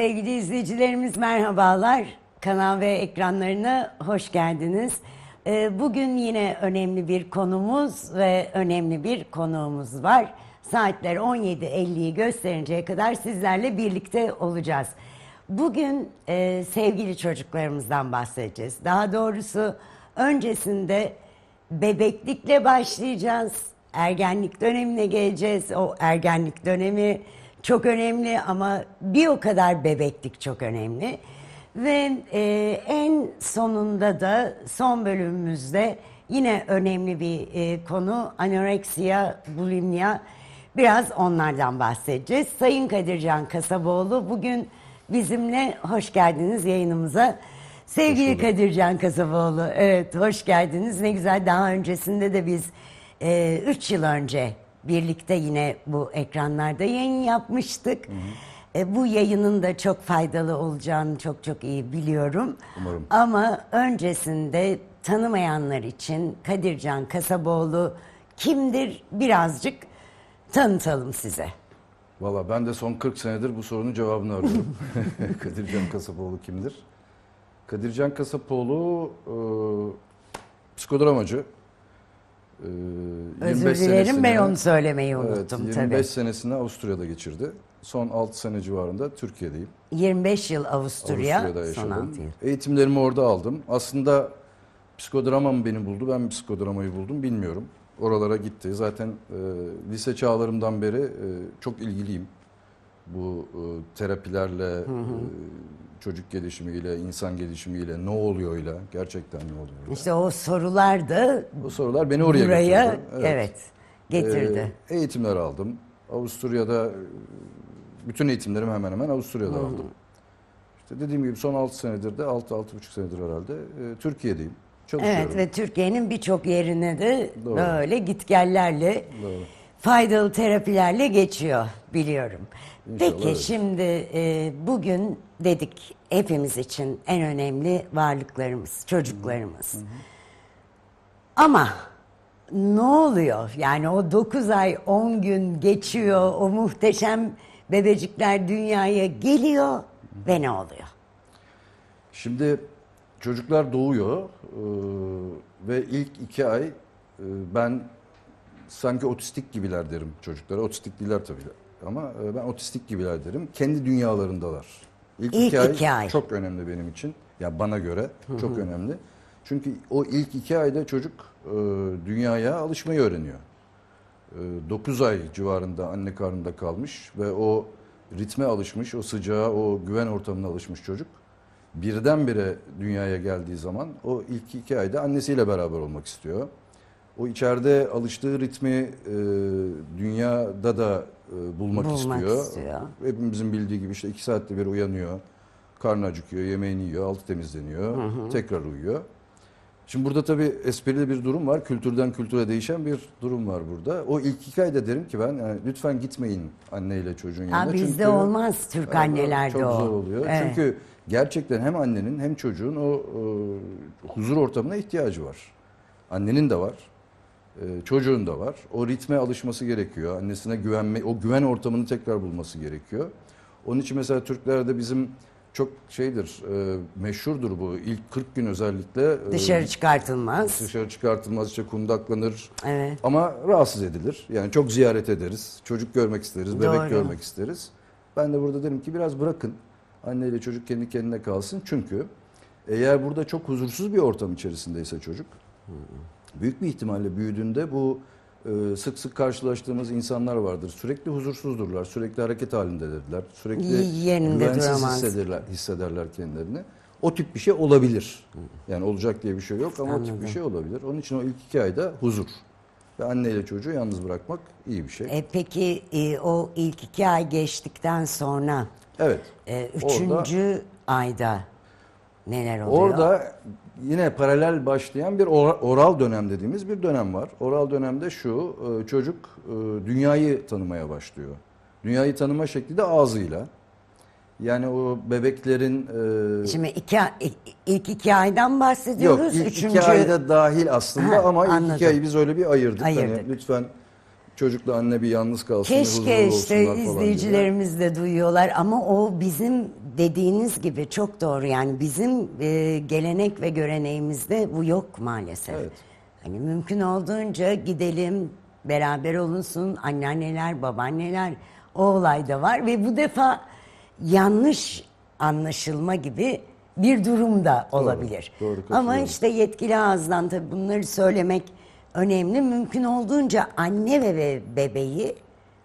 Sevgili izleyicilerimiz merhabalar. Kanal ve ekranlarına hoş geldiniz. Ee, bugün yine önemli bir konumuz ve önemli bir konuğumuz var. Saatler 17.50'yi gösterinceye kadar sizlerle birlikte olacağız. Bugün e, sevgili çocuklarımızdan bahsedeceğiz. Daha doğrusu öncesinde bebeklikle başlayacağız. Ergenlik dönemine geleceğiz. O ergenlik dönemi çok önemli ama bir o kadar bebeklik çok önemli. Ve e, en sonunda da son bölümümüzde yine önemli bir e, konu anoreksiya, bulimya Biraz onlardan bahsedeceğiz. Sayın Kadircan Kasaboğlu bugün bizimle hoş geldiniz yayınımıza. Sevgili Kadircan Kasaboğlu, evet hoş geldiniz. Ne güzel daha öncesinde de biz 3 e, üç yıl önce birlikte yine bu ekranlarda yayın yapmıştık. Hı hı. E, bu yayının da çok faydalı olacağını çok çok iyi biliyorum. Umarım. Ama öncesinde tanımayanlar için Kadircan Kasaboğlu kimdir birazcık tanıtalım size. Valla ben de son 40 senedir bu sorunun cevabını arıyorum. Kadircan Kasapoğlu kimdir? Kadircan Kasapoğlu e, psikodramacı, ee, Özür dilerim ben onu söylemeyi unuttum evet, 25 tabii. senesini Avusturya'da geçirdi. Son 6 sene civarında Türkiye'deyim. 25 yıl Avusturya, Avusturya'da yaşadım. son 6 yıl. Eğitimlerimi orada aldım. Aslında psikodrama mı beni buldu, ben psikodramayı buldum bilmiyorum. Oralara gitti. Zaten e, lise çağlarımdan beri e, çok ilgiliyim bu e, terapilerle hı hı. E, çocuk gelişimiyle, insan gelişimiyle ne oluyor ile gerçekten ne oluyor? İle. İşte o sorular da bu sorular beni oraya buraya, götürdü. Evet. evet getirdi. E, eğitimler aldım. Avusturya'da e, bütün eğitimlerimi hemen hemen Avusturya'da hı. aldım. İşte dediğim gibi son 6 senedir de 6-6,5 senedir herhalde e, Türkiye'deyim. Çalışıyorum. Evet ve Türkiye'nin birçok yerine de Doğru. böyle gitgellerle Doğru faydalı terapilerle geçiyor biliyorum. İnşallah. Peki şimdi e, bugün dedik hepimiz için en önemli varlıklarımız, çocuklarımız. Hı hı. Ama ne oluyor? Yani o 9 ay 10 gün geçiyor, o muhteşem bebecikler dünyaya geliyor hı. ve ne oluyor? Şimdi çocuklar doğuyor e, ve ilk iki ay e, ben sanki otistik gibiler derim çocuklara. Otistik değiller tabii ama e, ben otistik gibiler derim. Kendi dünyalarındalar. İlk, ilk iki, ay, iki ay çok önemli benim için. Ya yani bana göre çok önemli. Çünkü o ilk iki ayda çocuk e, dünyaya alışmayı öğreniyor. E, 9 ay civarında anne karnında kalmış ve o ritme alışmış, o sıcağa, o güven ortamına alışmış çocuk. Birdenbire dünyaya geldiği zaman o ilk iki ayda annesiyle beraber olmak istiyor o içeride alıştığı ritmi e, dünyada da e, bulmak, bulmak istiyor. istiyor. Hepimizin bildiği gibi işte iki saatte bir uyanıyor. Karnı acıkıyor, yemeğini yiyor, altı temizleniyor, hı hı. tekrar uyuyor. Şimdi burada tabii esprili bir durum var. Kültürden kültüre değişen bir durum var burada. O ilk iki ayda derim ki ben yani lütfen gitmeyin anneyle çocuğun yanına. Aa, bizde Çünkü, olmaz Türk annelerde çok o. Çok zor oluyor. Evet. Çünkü gerçekten hem annenin hem çocuğun o, o e, huzur ortamına ihtiyacı var. Annenin de var. Ee, çocuğun da var. O ritme alışması gerekiyor. Annesine güvenme, o güven ortamını tekrar bulması gerekiyor. Onun için mesela Türklerde bizim çok şeydir, e, meşhurdur bu. İlk 40 gün özellikle e, dışarı çıkartılmaz. Dışarı çıkartılmaz, işte kundaklanır. Evet. Ama rahatsız edilir. Yani çok ziyaret ederiz. Çocuk görmek isteriz, bebek Doğru. görmek isteriz. Ben de burada derim ki biraz bırakın. Anneyle çocuk kendi kendine kalsın. Çünkü eğer burada çok huzursuz bir ortam içerisindeyse çocuk, büyük bir ihtimalle büyüdüğünde bu e, sık sık karşılaştığımız insanlar vardır. Sürekli huzursuzdurlar, sürekli hareket halindedirler, sürekli Yerinde güvensiz hissederler, hissederler kendilerini. O tip bir şey olabilir. Yani olacak diye bir şey yok ama o tip bir şey olabilir. Onun için o ilk iki ayda huzur. Ve anneyle çocuğu yalnız bırakmak iyi bir şey. E, peki e, o ilk iki ay geçtikten sonra Evet. e, üçüncü ayda neler oluyor? Orada yine paralel başlayan bir oral dönem dediğimiz bir dönem var. Oral dönemde şu, e, çocuk e, dünyayı tanımaya başlıyor. Dünyayı tanıma şekli de ağzıyla. Yani o bebeklerin... E... Şimdi iki, ilk iki aydan bahsediyoruz. Yok ilk Üçüncü... iki ayda dahil aslında ha, ama anladım. ilk iki ayı biz öyle bir ayırdık. Hani ayırdık. Hani lütfen çocukla anne bir yalnız kalsın. Keşke işte izleyicilerimiz de duyuyorlar ama o bizim dediğiniz gibi çok doğru yani bizim e, gelenek ve göreneğimizde bu yok maalesef. Evet. Hani mümkün olduğunca gidelim, beraber olunsun, anneanneler, babaanneler o olay da var ve bu defa yanlış anlaşılma gibi bir durum da olabilir. Doğru, doğru, Ama işte yetkili ağızdan tabii bunları söylemek önemli. Mümkün olduğunca anne ve bebeği yalnız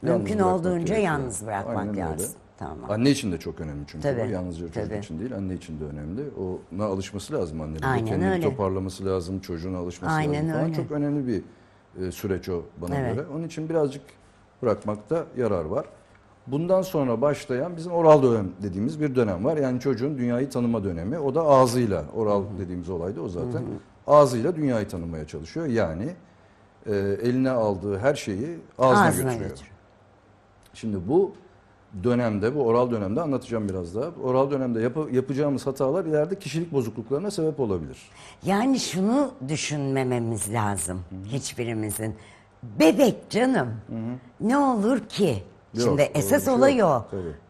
mümkün olduğunca gerekiyor. yalnız bırakmak Aynen lazım. Öyle. Tamam. Anne için de çok önemli çünkü tabii, bu. Yalnızca çocuk tabii. için değil, anne için de önemli. Ona alışması lazım annenin. Aynen Kendini öyle. toparlaması lazım, çocuğuna alışması Aynen lazım. Falan. Öyle. Çok önemli bir e, süreç o bana evet. göre. Onun için birazcık bırakmakta yarar var. Bundan sonra başlayan bizim oral dönem dediğimiz bir dönem var. Yani çocuğun dünyayı tanıma dönemi. O da ağzıyla, oral Hı-hı. dediğimiz olaydı. o zaten. Hı-hı. Ağzıyla dünyayı tanımaya çalışıyor. Yani e, eline aldığı her şeyi ağzına, ağzına götürüyor. götürüyor. Şimdi bu dönemde, bu oral dönemde anlatacağım biraz daha. Oral dönemde yap yapacağımız hatalar ileride kişilik bozukluklarına sebep olabilir. Yani şunu düşünmememiz lazım Hı-hı. hiçbirimizin. Bebek canım Hı-hı. ne olur ki? Yok, Şimdi esas şey olay o.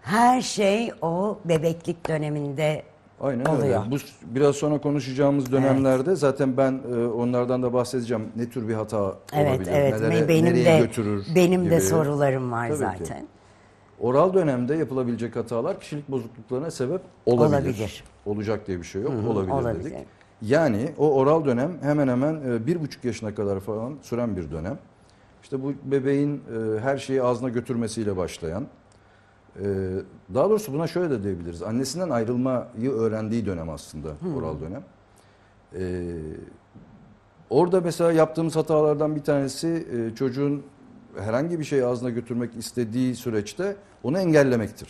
Her şey o bebeklik döneminde Aynen oluyor. öyle. Bu biraz sonra konuşacağımız dönemlerde evet. zaten ben e, onlardan da bahsedeceğim. Ne tür bir hata evet, olabilir? Evet, evet benim nereye de, götürür? Benim gibi. de sorularım var Tabii zaten. Ki. Oral dönemde yapılabilecek hatalar kişilik bozukluklarına sebep olabilir. olabilir. Olacak diye bir şey yok. Hı hı, olabilir, olabilir dedik. Yani o oral dönem hemen hemen e, bir buçuk yaşına kadar falan süren bir dönem. İşte bu bebeğin e, her şeyi ağzına götürmesiyle başlayan, e, daha doğrusu buna şöyle de diyebiliriz. Annesinden ayrılmayı öğrendiği dönem aslında hmm. oral dönem. orada mesela yaptığımız hatalardan bir tanesi çocuğun herhangi bir şey ağzına götürmek istediği süreçte onu engellemektir.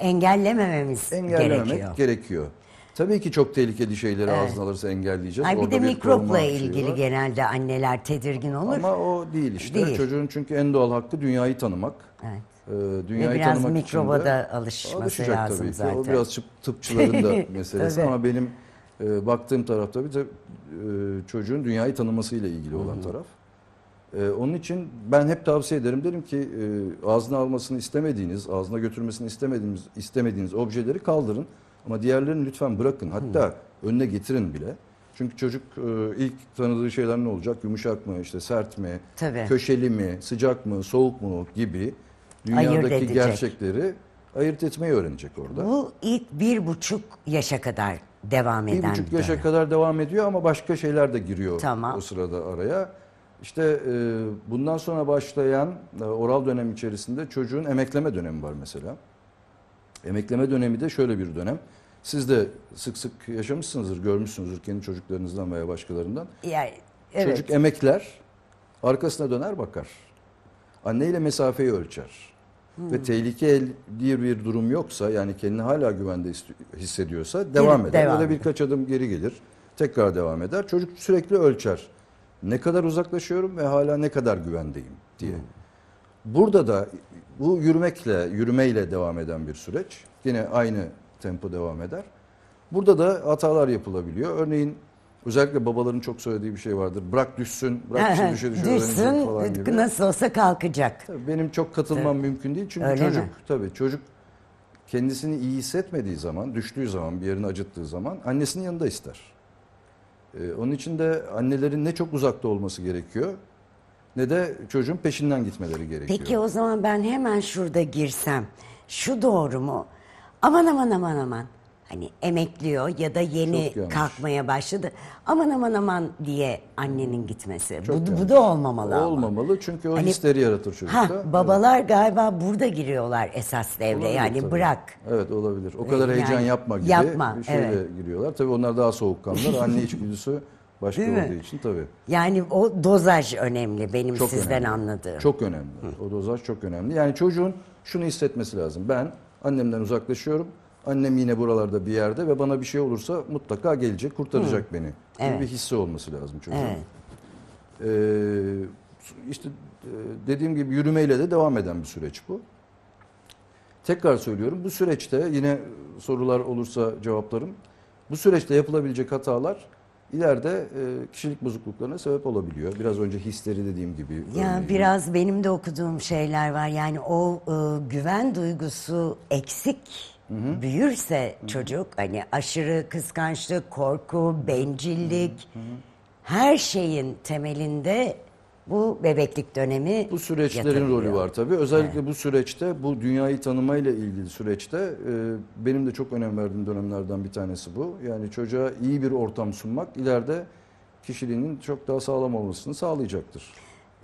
Engellemememiz Engellememek gerekiyor. gerekiyor. Tabii ki çok tehlikeli şeyleri Evet. ağzına alırsa engelleyeceğiz. Ay bir Orada de koruma mikropla şeyi ilgili var. genelde anneler tedirgin olur. Ama o değil işte. Değil. Çocuğun çünkü en doğal hakkı dünyayı tanımak. Evet. Ee, dünyayı biraz mikroba da alışması lazım tabii ki. O zaten. biraz tıpçıların da meselesi Tabii. ama benim e, baktığım taraf tabii de, e, çocuğun dünyayı tanımasıyla ilgili olan taraf. Ee, onun için ben hep tavsiye ederim. Derim ki e, ağzına almasını istemediğiniz, ağzına götürmesini istemediğiniz, istemediğiniz objeleri kaldırın. Ama diğerlerini lütfen bırakın. Hatta hmm. önüne getirin bile. Çünkü çocuk e, ilk tanıdığı şeyler ne olacak? Yumuşak mı, işte sert mi, Tabii. köşeli mi, sıcak mı, soğuk mu gibi dünyadaki gerçekleri ayırt etmeyi öğrenecek orada. Bu ilk bir buçuk yaşa kadar devam eden bir buçuk yaşa dönem. kadar devam ediyor ama başka şeyler de giriyor tamam. o sırada araya. İşte e, bundan sonra başlayan e, oral dönem içerisinde çocuğun emekleme dönemi var mesela. Emekleme dönemi de şöyle bir dönem. Siz de sık sık yaşamışsınızdır, görmüşsünüzdür kendi çocuklarınızdan veya başkalarından. Yani, evet. Çocuk emekler, arkasına döner bakar. Anneyle mesafeyi ölçer. Hmm. Ve tehlikeli bir durum yoksa yani kendini hala güvende hissediyorsa devam eder. Devam ya da birkaç adım geri gelir. Tekrar devam eder. Çocuk sürekli ölçer ne kadar uzaklaşıyorum ve hala ne kadar güvendeyim diye. Burada da bu yürümekle, yürümeyle devam eden bir süreç. Yine aynı tempo devam eder. Burada da hatalar yapılabiliyor. Örneğin özellikle babaların çok söylediği bir şey vardır. Bırak düşsün, bırak düşe düşe düşe düşsün, falan gibi. nasıl olsa kalkacak. Tabii benim çok katılmam tabii. mümkün değil. Çünkü Öyle çocuk mi? tabii çocuk kendisini iyi hissetmediği zaman, düştüğü zaman, bir yerini acıttığı zaman annesinin yanında ister. Ee, onun için de annelerin ne çok uzakta olması gerekiyor ne de çocuğun peşinden gitmeleri gerekiyor. Peki o zaman ben hemen şurada girsem şu doğru mu? Aman aman aman aman hani emekliyor ya da yeni kalkmaya başladı. Aman aman aman diye annenin gitmesi. Çok bu, bu da olmamalı ama. Olmamalı çünkü o Hani- hisleri yaratır çocukta. Ha Evet. babalar galiba burada giriyorlar esas devre. Olabilir yani tabii. bırak. Evet olabilir. O e, kadar heyecan yani yapma gibi yapma, bir şeyle evet. giriyorlar. Tabii onlar daha soğukkanlılar. Anne içgüdüsü başka Değil mi? olduğu için tabii. Yani o dozaj önemli benim Çok sizden önemli. anladığım. Çok önemli. O dozaj çok önemli. Yani çocuğun şunu hissetmesi lazım. Ben annemden uzaklaşıyorum. Annem yine buralarda bir yerde ve bana bir şey olursa mutlaka gelecek, kurtaracak Hı. beni. Evet. bir hisse olması lazım çocuğun. Evet. Ee, işte e, dediğim gibi yürümeyle de devam eden bir süreç bu. Tekrar söylüyorum bu süreçte yine sorular olursa cevaplarım. Bu süreçte yapılabilecek hatalar ileride e, kişilik bozukluklarına sebep olabiliyor. Biraz önce hisleri dediğim gibi. Ya biraz benim de okuduğum şeyler var. Yani o e, güven duygusu eksik Hı-hı. Büyürse Hı-hı. çocuk hani aşırı kıskançlık, korku, bencillik Hı-hı. her şeyin temelinde bu bebeklik dönemi Bu süreçlerin rolü var tabii. Özellikle evet. bu süreçte bu dünyayı tanımayla ilgili süreçte e, benim de çok önem verdiğim dönemlerden bir tanesi bu. Yani çocuğa iyi bir ortam sunmak ileride kişiliğinin çok daha sağlam olmasını sağlayacaktır.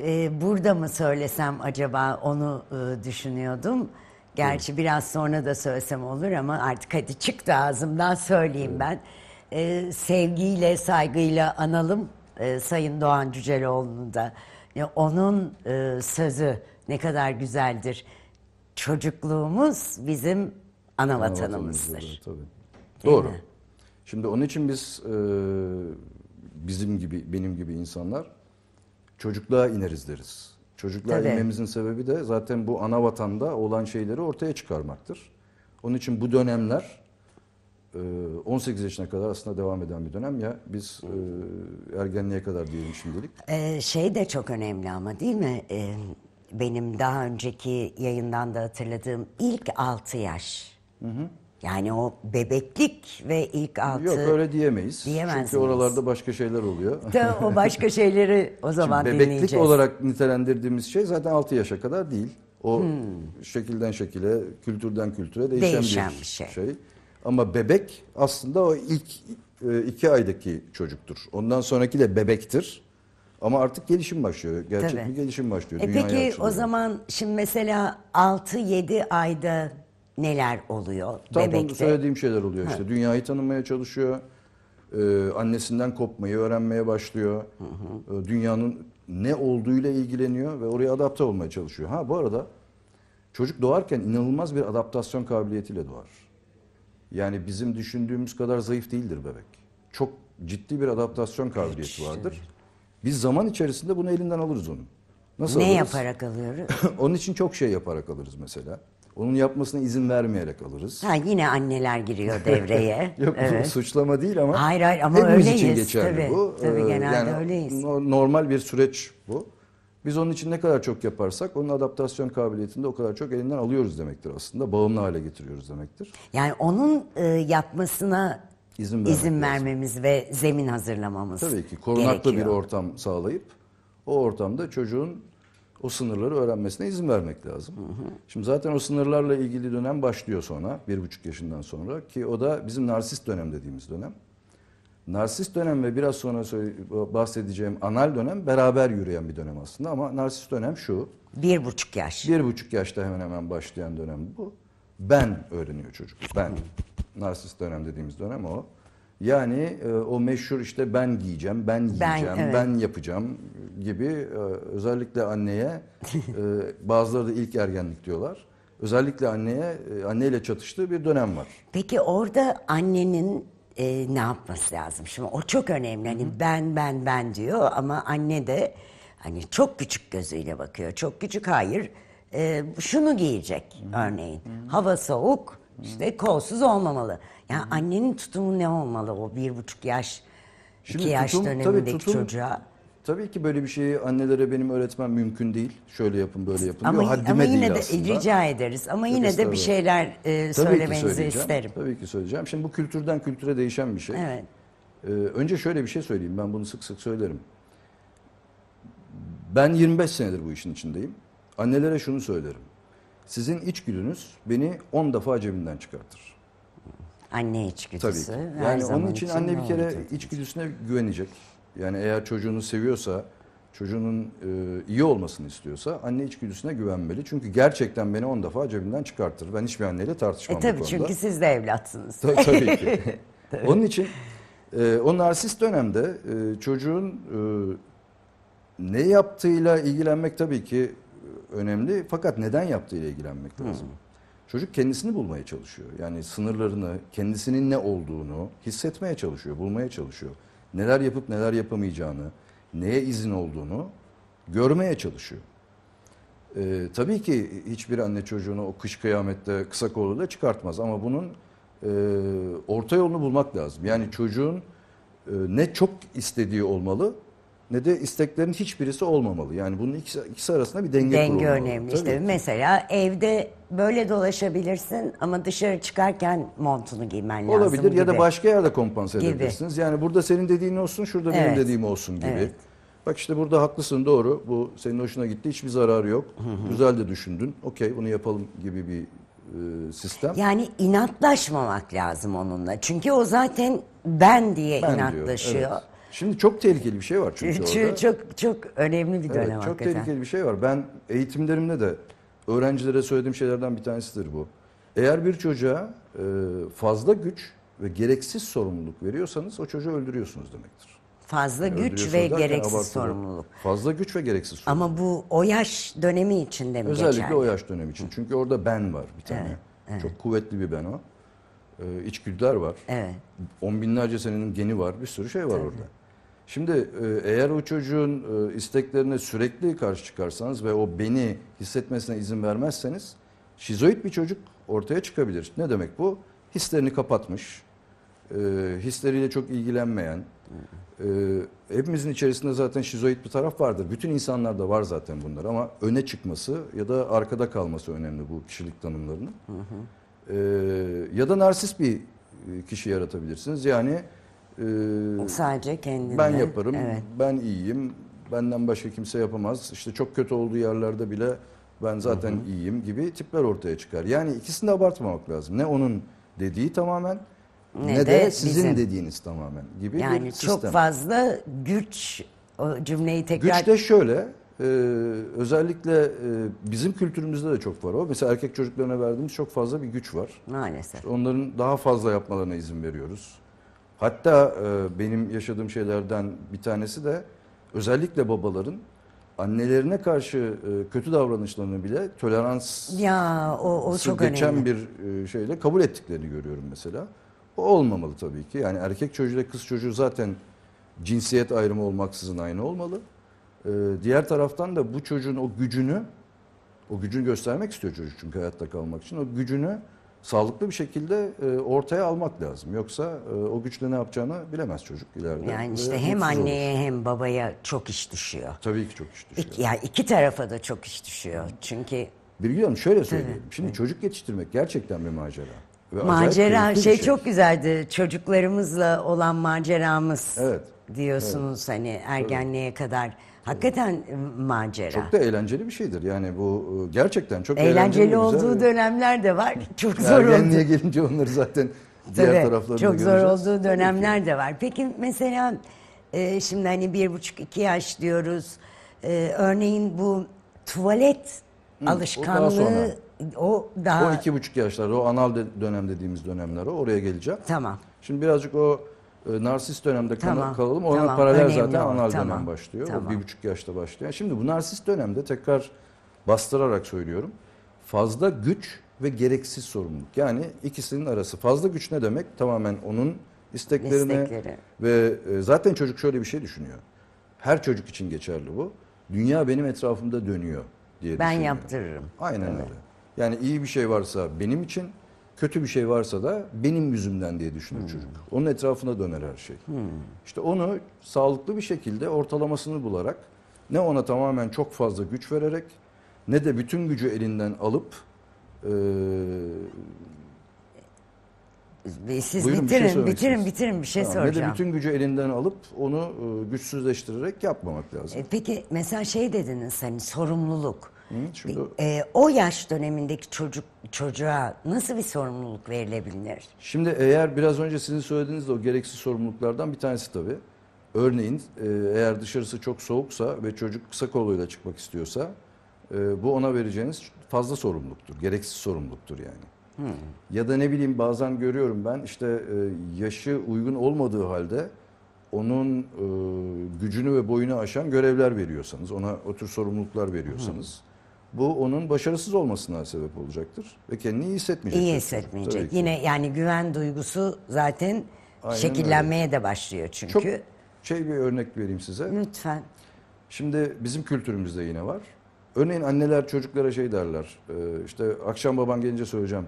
Ee, burada mı söylesem acaba onu e, düşünüyordum. Gerçi evet. biraz sonra da söylesem olur ama artık hadi çıktı ağzımdan söyleyeyim ben. Ee, sevgiyle, saygıyla analım e, Sayın Doğan Cüceloğlu'nu da. Yani onun e, sözü ne kadar güzeldir. Çocukluğumuz bizim ana vatanımızdır. Doğru. Şimdi onun için biz e, bizim gibi, benim gibi insanlar çocukluğa ineriz deriz. Çocuklar Tabii. inmemizin sebebi de zaten bu ana vatanda olan şeyleri ortaya çıkarmaktır. Onun için bu dönemler 18 e, yaşına kadar aslında devam eden bir dönem ya biz e, ergenliğe kadar diyelim şimdilik. E, şey de çok önemli ama değil mi? benim daha önceki yayından da hatırladığım ilk 6 yaş. Hı hı. Yani o bebeklik ve ilk altı... Yok öyle diyemeyiz. Diyemezsiniz. Çünkü oralarda başka şeyler oluyor. De, o başka şeyleri o zaman Şimdi bebeklik dinleyeceğiz. Bebeklik olarak nitelendirdiğimiz şey zaten 6 yaşa kadar değil. O hmm. şekilden şekile, kültürden kültüre değişen, değişen bir, şey. şey. Ama bebek aslında o ilk e, iki aydaki çocuktur. Ondan sonraki de bebektir. Ama artık gelişim başlıyor. Gerçek Tabii. bir gelişim başlıyor. E peki açılıyor. o zaman şimdi mesela 6-7 ayda neler oluyor Tam bebekte? söylediğim şeyler oluyor işte. Ha. Dünyayı tanımaya çalışıyor. Ee, annesinden kopmayı öğrenmeye başlıyor. Hı hı. Ee, dünyanın ne olduğuyla ilgileniyor ve oraya adapte olmaya çalışıyor. Ha bu arada çocuk doğarken inanılmaz bir adaptasyon kabiliyetiyle doğar. Yani bizim düşündüğümüz kadar zayıf değildir bebek. Çok ciddi bir adaptasyon kabiliyeti vardır. Biz zaman içerisinde bunu elinden alırız onun. Nasıl ne alırız? yaparak alıyoruz? onun için çok şey yaparak alırız mesela. Onun yapmasına izin vermeyerek alırız. Ha yine anneler giriyor devreye. Yok evet. suçlama değil ama. Hayır hayır ama hepimiz öyleyiz. için geçerli tabii, bu. Tabii ee, genelde yani öyleyiz. Normal bir süreç bu. Biz onun için ne kadar çok yaparsak onun adaptasyon kabiliyetinde o kadar çok elinden alıyoruz demektir aslında. Bağımlı hale getiriyoruz demektir. Yani onun e, yapmasına izin, izin vermemiz ve zemin hazırlamamız Tabii ki korunaklı gerekiyor. bir ortam sağlayıp o ortamda çocuğun o sınırları öğrenmesine izin vermek lazım. Hı hı. Şimdi zaten o sınırlarla ilgili dönem başlıyor sonra, bir buçuk yaşından sonra ki o da bizim narsist dönem dediğimiz dönem. Narsist dönem ve biraz sonra bahsedeceğim anal dönem beraber yürüyen bir dönem aslında ama narsist dönem şu. Bir buçuk yaş. Bir buçuk yaşta hemen hemen başlayan dönem bu. Ben öğreniyor çocuk. Ben. Narsist dönem dediğimiz dönem o. Yani e, o meşhur işte ben giyeceğim, ben yiyeceğim, ben, evet. ben yapacağım gibi e, özellikle anneye e, bazıları da ilk ergenlik diyorlar. Özellikle anneye e, anneyle çatıştığı bir dönem var. Peki orada annenin e, ne yapması lazım? Şimdi o çok önemli. Hani ben ben ben diyor ama anne de hani çok küçük gözüyle bakıyor. Çok küçük hayır. E, şunu giyecek örneğin. Hava soğuk işte kolsuz olmamalı. Yani Hı. annenin tutumu ne olmalı o bir buçuk yaş, Şimdi iki yaş tutum, dönemindeki tabii tutum, çocuğa? Tabii ki böyle bir şeyi annelere benim öğretmem mümkün değil. Şöyle yapın böyle yapın ama, diyor. Haddime ama yine değil de rica ederiz ama yine de bir şeyler e, tabii söylemenizi isterim. Tabii ki söyleyeceğim. Şimdi bu kültürden kültüre değişen bir şey. Evet. Ee, önce şöyle bir şey söyleyeyim. Ben bunu sık sık söylerim. Ben 25 senedir bu işin içindeyim. Annelere şunu söylerim. Sizin içgüdünüz beni 10 defa cebimden çıkartır. Anne içgüdüsü. Tabii ki. Yani onun için, için anne bir kere olacak? içgüdüsüne güvenecek. Yani eğer çocuğunu seviyorsa, çocuğunun e, iyi olmasını istiyorsa anne içgüdüsüne güvenmeli. Çünkü gerçekten beni 10 defa cebimden çıkartır. Ben hiçbir anneyle tartışmam e, tabii bu konuda. Çünkü siz de evlatsınız. Tabii, tabii ki. Onun için e, o narsist dönemde e, çocuğun e, ne yaptığıyla ilgilenmek tabii ki önemli fakat neden yaptığıyla ilgilenmek lazım. Hı. Çocuk kendisini bulmaya çalışıyor. Yani sınırlarını, kendisinin ne olduğunu hissetmeye çalışıyor, bulmaya çalışıyor. Neler yapıp neler yapamayacağını, neye izin olduğunu görmeye çalışıyor. Ee, tabii ki hiçbir anne çocuğunu o kış kıyamette kısa kollu da çıkartmaz ama bunun e, orta yolunu bulmak lazım. Yani çocuğun e, ne çok istediği olmalı ne de isteklerin hiçbirisi olmamalı. Yani bunun ikisi, ikisi arasında bir denge, denge kurulmalı. Denge önemli. Tabii. İşte mesela evde böyle dolaşabilirsin ama dışarı çıkarken montunu giymen Olabilir, lazım Olabilir ya gibi. da başka yerde kompanse gibi. edebilirsiniz. Yani burada senin dediğin olsun, şurada evet. benim dediğim olsun gibi. Evet. Bak işte burada haklısın doğru. Bu senin hoşuna gitti. Hiçbir zararı yok. Hı hı. Güzel de düşündün. Okey bunu yapalım gibi bir e, sistem. Yani inatlaşmamak lazım onunla. Çünkü o zaten ben diye ben inatlaşıyor. Diyor, evet. Şimdi çok tehlikeli bir şey var çünkü çok, orada. Çok çok önemli bir dönem evet, Çok hakikaten. tehlikeli bir şey var. Ben eğitimlerimde de öğrencilere söylediğim şeylerden bir tanesidir bu. Eğer bir çocuğa e, fazla güç ve gereksiz sorumluluk veriyorsanız o çocuğu öldürüyorsunuz demektir. Fazla yani güç ve gereksiz abartılı. sorumluluk. Fazla güç ve gereksiz sorumluluk. Ama bu o yaş dönemi için de mi Özellikle geçerli? o yaş dönemi için. Çünkü orada ben var bir tane. Evet, evet. Çok kuvvetli bir ben o. Ee, içgüdüler var. Evet. On binlerce senenin geni var. Bir sürü şey var Tabii. orada. Şimdi e, eğer o çocuğun e, isteklerine sürekli karşı çıkarsanız ve o beni hissetmesine izin vermezseniz şizoid bir çocuk ortaya çıkabilir. Ne demek bu? Hislerini kapatmış, e, hisleriyle çok ilgilenmeyen, e, hepimizin içerisinde zaten şizoid bir taraf vardır. Bütün insanlarda var zaten bunlar ama öne çıkması ya da arkada kalması önemli bu kişilik tanımlarının. ya da narsist bir kişi yaratabilirsiniz. Yani ee, Sadece kendine. Ben yaparım, evet. ben iyiyim, benden başka kimse yapamaz. İşte çok kötü olduğu yerlerde bile ben zaten hı hı. iyiyim gibi tipler ortaya çıkar. Yani ikisini de abartmamak lazım. Ne onun dediği tamamen ne, ne de, de sizin bizim. dediğiniz tamamen gibi yani bir sistem. Yani çok fazla güç o cümleyi tekrar... Güç de şöyle, e, özellikle e, bizim kültürümüzde de çok var o. Mesela erkek çocuklarına verdiğimiz çok fazla bir güç var. Maalesef. İşte onların daha fazla yapmalarına izin veriyoruz. Hatta e, benim yaşadığım şeylerden bir tanesi de özellikle babaların annelerine karşı e, kötü davranışlarını bile tolerans ya o, o çok geçen bir e, şeyle kabul ettiklerini görüyorum mesela. O olmamalı tabii ki. Yani erkek ile kız çocuğu zaten cinsiyet ayrımı olmaksızın aynı olmalı. E, diğer taraftan da bu çocuğun o gücünü o gücünü göstermek istiyor çocuk çünkü hayatta kalmak için. O gücünü sağlıklı bir şekilde e, ortaya almak lazım. Yoksa e, o güçle ne yapacağını bilemez çocuk ileride. Yani işte hem anneye olur. hem babaya çok iş düşüyor. Tabii ki çok iş düşüyor. İki, yani iki tarafa da çok iş düşüyor. Çünkü Bilgi Hanım şöyle söyleyeyim. Tabii. Şimdi çocuk yetiştirmek gerçekten bir macera. Ve macera şey, şey çok güzeldi. Çocuklarımızla olan maceramız. Evet. Diyorsunuz evet. hani ergenliğe evet. kadar Hakikaten e, macera. Çok da eğlenceli bir şeydir. Yani bu e, gerçekten çok eğlenceli. Eğlenceli olduğu güzel. dönemler de var. Çok zor oldu. Ergenliğe gelince onları zaten diğer Tabii, taraflarında Çok zor göreceğiz. olduğu dönemler de var. Peki mesela e, şimdi hani bir buçuk iki yaş diyoruz. E, örneğin bu tuvalet Hı, alışkanlığı o daha, sonra. o daha... O iki buçuk yaşlar o anal dönem dediğimiz dönemler oraya geleceğim. Tamam. Şimdi birazcık o ee, narsist dönemde tamam, kalalım. Ona tamam, paralel önemli zaten o, anal tamam, dönem başlıyor. Tamam. O bir buçuk yaşta başlıyor. Şimdi bu narsist dönemde tekrar bastırarak söylüyorum. Fazla güç ve gereksiz sorumluluk. Yani ikisinin arası. Fazla güç ne demek? Tamamen onun isteklerine İstekleri. ve e, zaten çocuk şöyle bir şey düşünüyor. Her çocuk için geçerli bu. Dünya benim etrafımda dönüyor diye ben düşünüyor. Ben yaptırırım. Aynen evet. öyle. Yani iyi bir şey varsa benim için, kötü bir şey varsa da benim yüzümden diye düşünür hmm. çocuk. Onun etrafına döner her şey. Hmm. İşte onu sağlıklı bir şekilde ortalamasını bularak ne ona tamamen çok fazla güç vererek ne de bütün gücü elinden alıp e, siz Buyurun, bitirin, şey bitirin, bitirin bir şey tamam, soracağım. Ne de bütün gücü elinden alıp onu e, güçsüzleştirerek yapmamak lazım. E, peki mesela şey dediniz hani sorumluluk şimdi... e, ee, o yaş dönemindeki çocuk çocuğa nasıl bir sorumluluk verilebilir? Şimdi eğer biraz önce sizin söylediğiniz de o gereksiz sorumluluklardan bir tanesi tabii. Örneğin e, eğer dışarısı çok soğuksa ve çocuk kısa koluyla çıkmak istiyorsa e, bu ona vereceğiniz fazla sorumluluktur. Gereksiz sorumluluktur yani. Hmm. Ya da ne bileyim bazen görüyorum ben işte e, yaşı uygun olmadığı halde onun e, gücünü ve boyunu aşan görevler veriyorsanız, ona o tür sorumluluklar veriyorsanız bu onun başarısız olmasına sebep olacaktır ve kendini iyi hissetmeyecek. İyi hissetmeyecek. Yine yani güven duygusu zaten Aynen şekillenmeye öyle. de başlıyor çünkü. Çok şey bir örnek vereyim size. Lütfen. Şimdi bizim kültürümüzde yine var. Örneğin anneler çocuklara şey derler. E, işte akşam baban gelince söyleyeceğim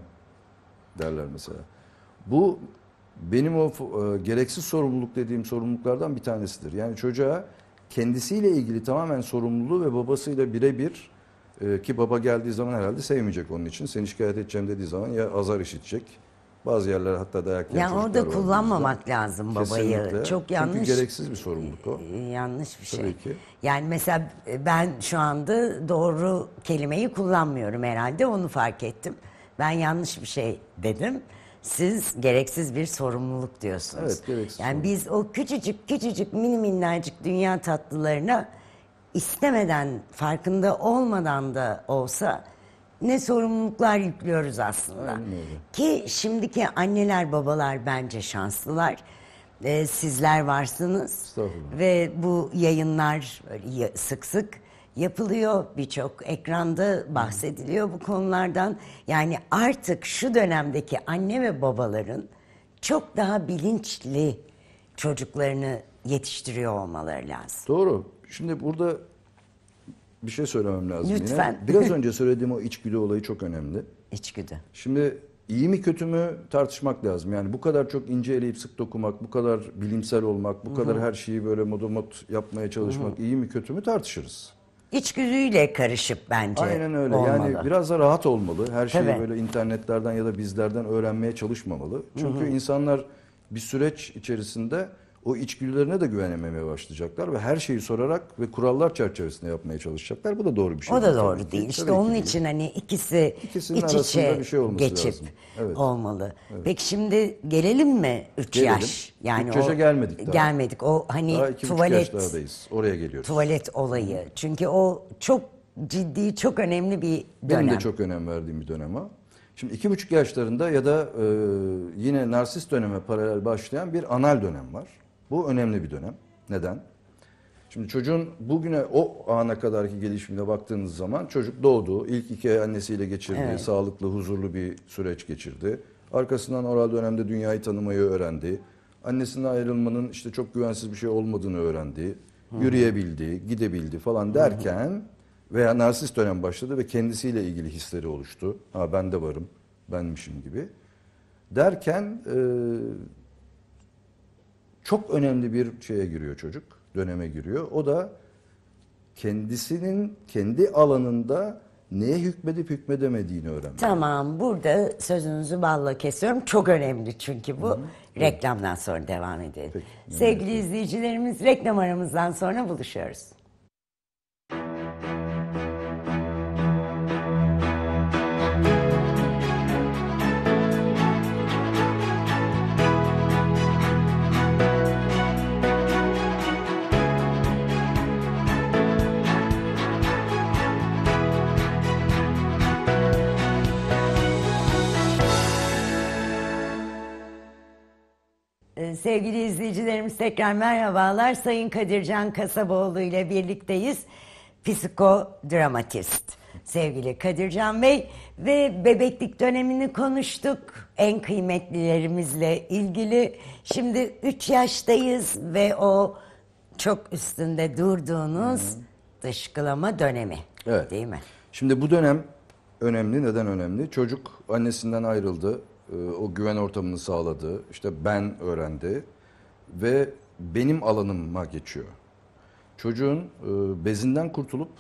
derler mesela. Bu benim o e, gereksiz sorumluluk dediğim sorumluluklardan bir tanesidir. Yani çocuğa kendisiyle ilgili tamamen sorumluluğu ve babasıyla birebir e, ki baba geldiği zaman herhalde sevmeyecek onun için. Seni şikayet edeceğim dediği zaman ya azar işitecek. Bazı yerler hatta dayak yiyen Yani orada kullanmamak bizden. lazım babayı. Kesinlikle. Çok yanlış. Çünkü gereksiz bir sorumluluk o. Ee, yanlış bir şey. Tabii ki. Yani mesela e, ben şu anda doğru kelimeyi kullanmıyorum herhalde onu fark ettim. Ben yanlış bir şey dedim. Siz gereksiz bir sorumluluk diyorsunuz. Evet gereksiz. Yani sorumluluk. biz o küçücük küçücük mini minnacık dünya tatlılarına istemeden, farkında olmadan da olsa ne sorumluluklar yüklüyoruz aslında. Aynen. Ki şimdiki anneler babalar bence şanslılar. Ee, sizler varsınız ve bu yayınlar sık sık yapılıyor birçok ekranda bahsediliyor bu konulardan. Yani artık şu dönemdeki anne ve babaların çok daha bilinçli çocuklarını yetiştiriyor olmaları lazım. Doğru. Şimdi burada bir şey söylemem lazım. Lütfen. Yine. Biraz önce söylediğim o içgüdü olayı çok önemli. İçgüdü. Şimdi iyi mi kötü mü tartışmak lazım. Yani bu kadar çok ince eleyip sık dokumak, bu kadar bilimsel olmak, bu kadar Hı -hı. her şeyi böyle modomot yapmaya çalışmak Hı -hı. iyi mi kötü mü tartışırız. İçgüdüyle karışıp bence Aynen öyle. Olmalı. Yani biraz da rahat olmalı. Her şeyi Tabii. böyle internetlerden ya da bizlerden öğrenmeye çalışmamalı. Çünkü Hı -hı. insanlar bir süreç içerisinde o içgüdülerine de güvenememeye başlayacaklar ve her şeyi sorarak ve kurallar çerçevesinde yapmaya çalışacaklar. Bu da doğru bir şey. O da doğru tabii. değil. Tabii onun değil. için hani ikisi İkisinin iç içe bir şey geçip lazım. Evet. olmalı. Evet. Peki şimdi gelelim mi 3 yaş? Yani üç yaşa o, gelmedik daha. Gelmedik. O hani daha iki, tuvalet yaşlardayız. Oraya geliyoruz. Tuvalet olayı. Çünkü o çok ciddi, çok önemli bir dönem. Benim de çok önem verdiğim bir dönem o. Şimdi iki buçuk yaşlarında ya da e, yine narsist döneme paralel başlayan bir anal dönem var. Bu önemli bir dönem. Neden? Şimdi çocuğun bugüne o ana kadarki gelişimine baktığınız zaman çocuk doğdu. ilk iki annesiyle geçirdiği Evet. Sağlıklı, huzurlu bir süreç geçirdi. Arkasından oral dönemde dünyayı tanımayı öğrendi. Annesinden ayrılmanın işte çok güvensiz bir şey olmadığını öğrendi. Hı. Yürüyebildi, gidebildi falan derken Hı. veya narsist dönem başladı ve kendisiyle ilgili hisleri oluştu. Ha ben de varım, benmişim gibi. Derken e, çok önemli bir şeye giriyor çocuk, döneme giriyor. O da kendisinin kendi alanında neye hükmedip hükmedemediğini öğrenmek. Tamam burada sözünüzü balla kesiyorum. Çok önemli çünkü bu. Hı -hı. Reklamdan sonra devam edelim. Peki, Sevgili izleyicilerimiz reklam aramızdan sonra buluşuyoruz. Sevgili izleyicilerimiz tekrar merhabalar. Sayın Kadircan Kasaboğlu ile birlikteyiz. Psikodramatist. Sevgili Kadircan Bey ve bebeklik dönemini konuştuk. En kıymetlilerimizle ilgili. Şimdi 3 yaştayız ve o çok üstünde durduğunuz Hı -hı. dışkılama dönemi. Evet. Değil mi? Şimdi bu dönem önemli. Neden önemli? Çocuk annesinden ayrıldı e, o güven ortamını sağladı. İşte ben öğrendi ve benim alanıma geçiyor. Çocuğun e, bezinden kurtulup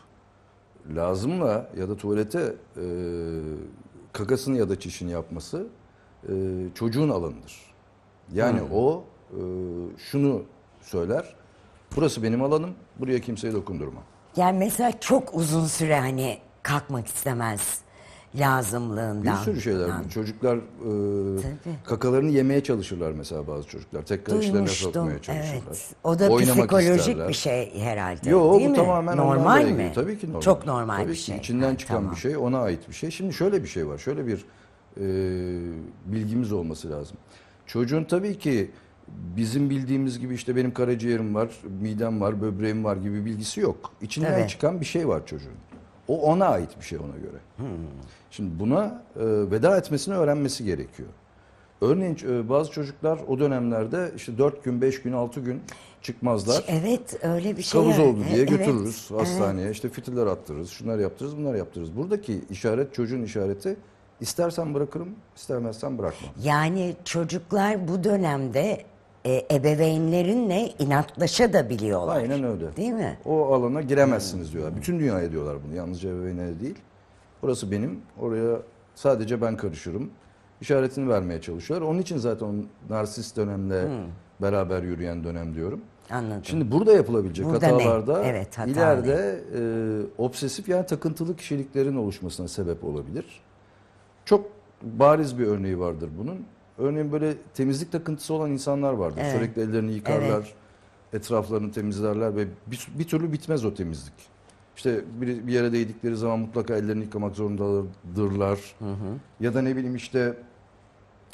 lazımla ya da tuvalete e, kakasını ya da çişini yapması çocuğun alanıdır. Yani hmm. o şunu söyler. Burası benim alanım. Buraya kimseyi dokundurma. Yani mesela çok uzun süre hani kalkmak istemez lazımlığından. Bir sürü şeyler. Falan. Çocuklar e, kakalarını yemeye çalışırlar mesela bazı çocuklar. Tekrar Duymuştum. sokmaya çalışırlar. Evet. O da Oynamak psikolojik isterler. bir şey herhalde Yo, değil bu mi? tamamen normal mi? Ilgili. Tabii ki normal. Çok normal Tabii bir şey. İçinden içinden çıkan tamam. bir şey, ona ait bir şey. Şimdi şöyle bir şey var. Şöyle bir e, bilgimiz olması lazım. Çocuğun tabii ki bizim bildiğimiz gibi işte benim karaciğerim var, midem var, böbreğim var gibi bilgisi yok. İçinden evet. çıkan bir şey var çocuğun. O ona ait bir şey ona göre. Hmm. Şimdi buna e, veda etmesini öğrenmesi gerekiyor. Örneğin e, bazı çocuklar o dönemlerde işte 4 gün, 5 gün, 6 gün çıkmazlar. Evet öyle bir şey. Kavuz oldu diye evet, götürürüz evet. hastaneye. işte fitiller attırırız, şunlar yaptırırız, bunlar yaptırırız. Buradaki işaret çocuğun işareti İstersen bırakırım, istemezsen bırakmam. Yani çocuklar bu dönemde e, ebeveynlerinle inatlaşa da biliyorlar. Aynen öyle. Değil mi? O alana giremezsiniz diyorlar. Bütün dünyaya diyorlar bunu. Yalnızca ebeveynlere değil. Burası benim. Oraya sadece ben karışırım. İşaretini vermeye çalışıyorlar. Onun için zaten o narsist dönemle hmm. beraber yürüyen dönem diyorum. Anladım. Şimdi burada yapılabilecek Burada ne? hatalarda Evet, hata ileride e, obsesif yani takıntılı kişiliklerin oluşmasına sebep olabilir. Çok bariz bir örneği vardır bunun. Örneğin böyle temizlik takıntısı olan insanlar vardır. Evet. Sürekli ellerini yıkarlar, evet. etraflarını temizlerler ve bir, bir türlü bitmez o temizlik. İşte bir, bir yere değdikleri zaman mutlaka ellerini yıkamak zorundadırlar. Hı hı. Ya da ne bileyim işte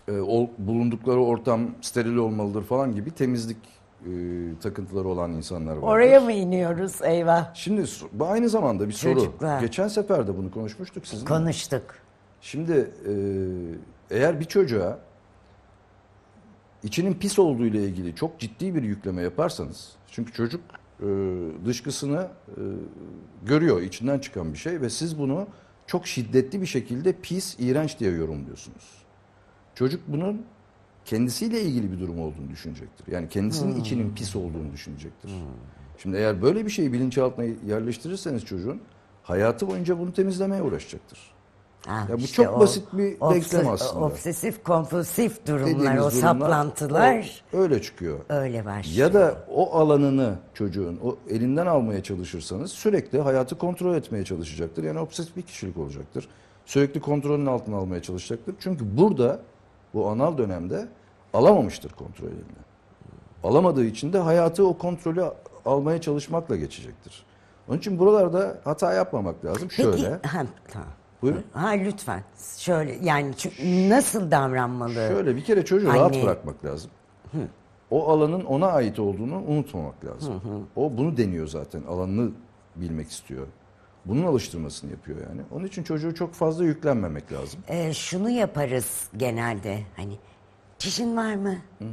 e, ol, bulundukları ortam steril olmalıdır falan gibi temizlik e, takıntıları olan insanlar var. Oraya mı iniyoruz? Eyvah. Şimdi aynı zamanda bir soru. Çocuklar. Geçen sefer de bunu konuşmuştuk sizinle. Konuştuk. Şimdi e, eğer bir çocuğa içinin pis olduğu ile ilgili çok ciddi bir yükleme yaparsanız çünkü çocuk e, dışkısını e, görüyor içinden çıkan bir şey ve siz bunu çok şiddetli bir şekilde pis, iğrenç diye yorumluyorsunuz. Çocuk bunun kendisiyle ilgili bir durum olduğunu düşünecektir. Yani kendisinin hmm. içinin pis olduğunu düşünecektir. Hmm. Şimdi eğer böyle bir şeyi bilinçaltına yerleştirirseniz çocuğun hayatı boyunca bunu temizlemeye uğraşacaktır. Ha, ya bu işte çok basit bir denklem aslında. Obsesif kompulsif durumlar, o saplantılar. O, öyle çıkıyor. Öyle başlıyor. Ya da o alanını çocuğun o elinden almaya çalışırsanız sürekli hayatı kontrol etmeye çalışacaktır. Yani obsesif bir kişilik olacaktır. Sürekli kontrolün altına almaya çalışacaktır. Çünkü burada bu anal dönemde alamamıştır kontrol eline. Alamadığı için de hayatı o kontrolü almaya çalışmakla geçecektir. Onun için buralarda hata yapmamak lazım. Peki, Şöyle. Ha, tamam. Buyurun. Ha lütfen. Şöyle yani nasıl davranmalı? Şöyle bir kere çocuğu anne. rahat bırakmak lazım. Hı. O alanın ona ait olduğunu unutmamak lazım. Hı hı. O bunu deniyor zaten. Alanını bilmek istiyor. Bunun alıştırmasını yapıyor yani. Onun için çocuğu çok fazla yüklenmemek lazım. Ee, şunu yaparız genelde hani çişin var mı? Hı hı.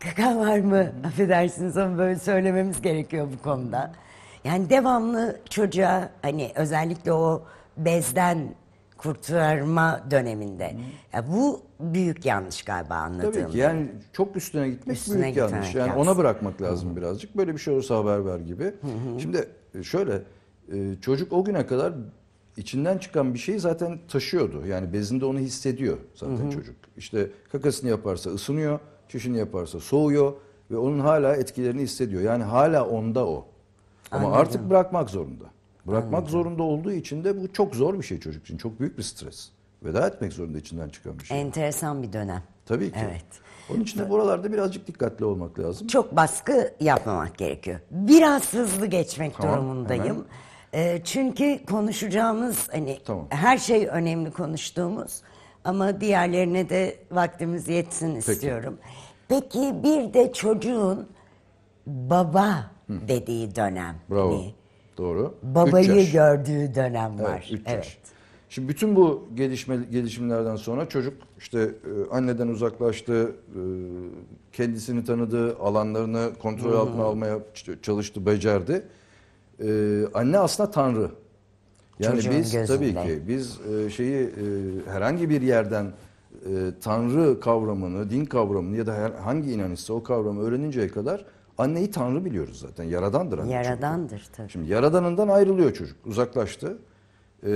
Kaka var mı? Hı hı. Affedersiniz ama böyle söylememiz gerekiyor bu konuda. Yani devamlı çocuğa hani özellikle o bezden kurtarma döneminde. Ya bu büyük yanlış galiba anladığım. Tabii ki yani çok üstüne gitmek üstüne büyük yanlış. Yani lazım. ona bırakmak lazım Hı. birazcık. Böyle bir şey olursa haber ver gibi. Hı hı. Şimdi e, şöyle e, çocuk o güne kadar içinden çıkan bir şeyi zaten taşıyordu. Yani bezinde onu hissediyor zaten hı hı. çocuk. İşte kakasını yaparsa ısınıyor, çişini yaparsa soğuyor ve onun hala etkilerini hissediyor. Yani hala onda o. Ama Anladım. artık bırakmak zorunda. Bırakmak Anladım. zorunda olduğu için de bu çok zor bir şey çocuk için. Çok büyük bir stres. Veda etmek zorunda içinden çıkan bir şey. Enteresan bir dönem. Tabii ki. Evet. Onun için de buralarda birazcık dikkatli olmak lazım. Çok baskı yapmamak gerekiyor. Biraz hızlı geçmek tamam, durumundayım. E, çünkü konuşacağımız hani tamam. her şey önemli konuştuğumuz ama diğerlerine de vaktimiz yetsin Peki. istiyorum. Peki bir de çocuğun baba Hı. dediği dönem. Bravo. Hani, Doğru. Babayı gördüğü dönem var. Evet, evet. Şimdi bütün bu gelişme gelişimlerden sonra çocuk işte e, anneden uzaklaştı, e, kendisini tanıdı, alanlarını kontrol hmm. altına almaya çalıştı, becerdi. E, anne aslında tanrı. Yani Çocuğun biz gözünden. tabii ki biz şeyi herhangi bir yerden tanrı kavramını, din kavramını ya da hangi inanışsa o kavramı öğreninceye kadar Anneyi Tanrı biliyoruz zaten. Yaradandır anne. Yaradandır çünkü. tabii. Şimdi yaradanından ayrılıyor çocuk. Uzaklaştı. Ee,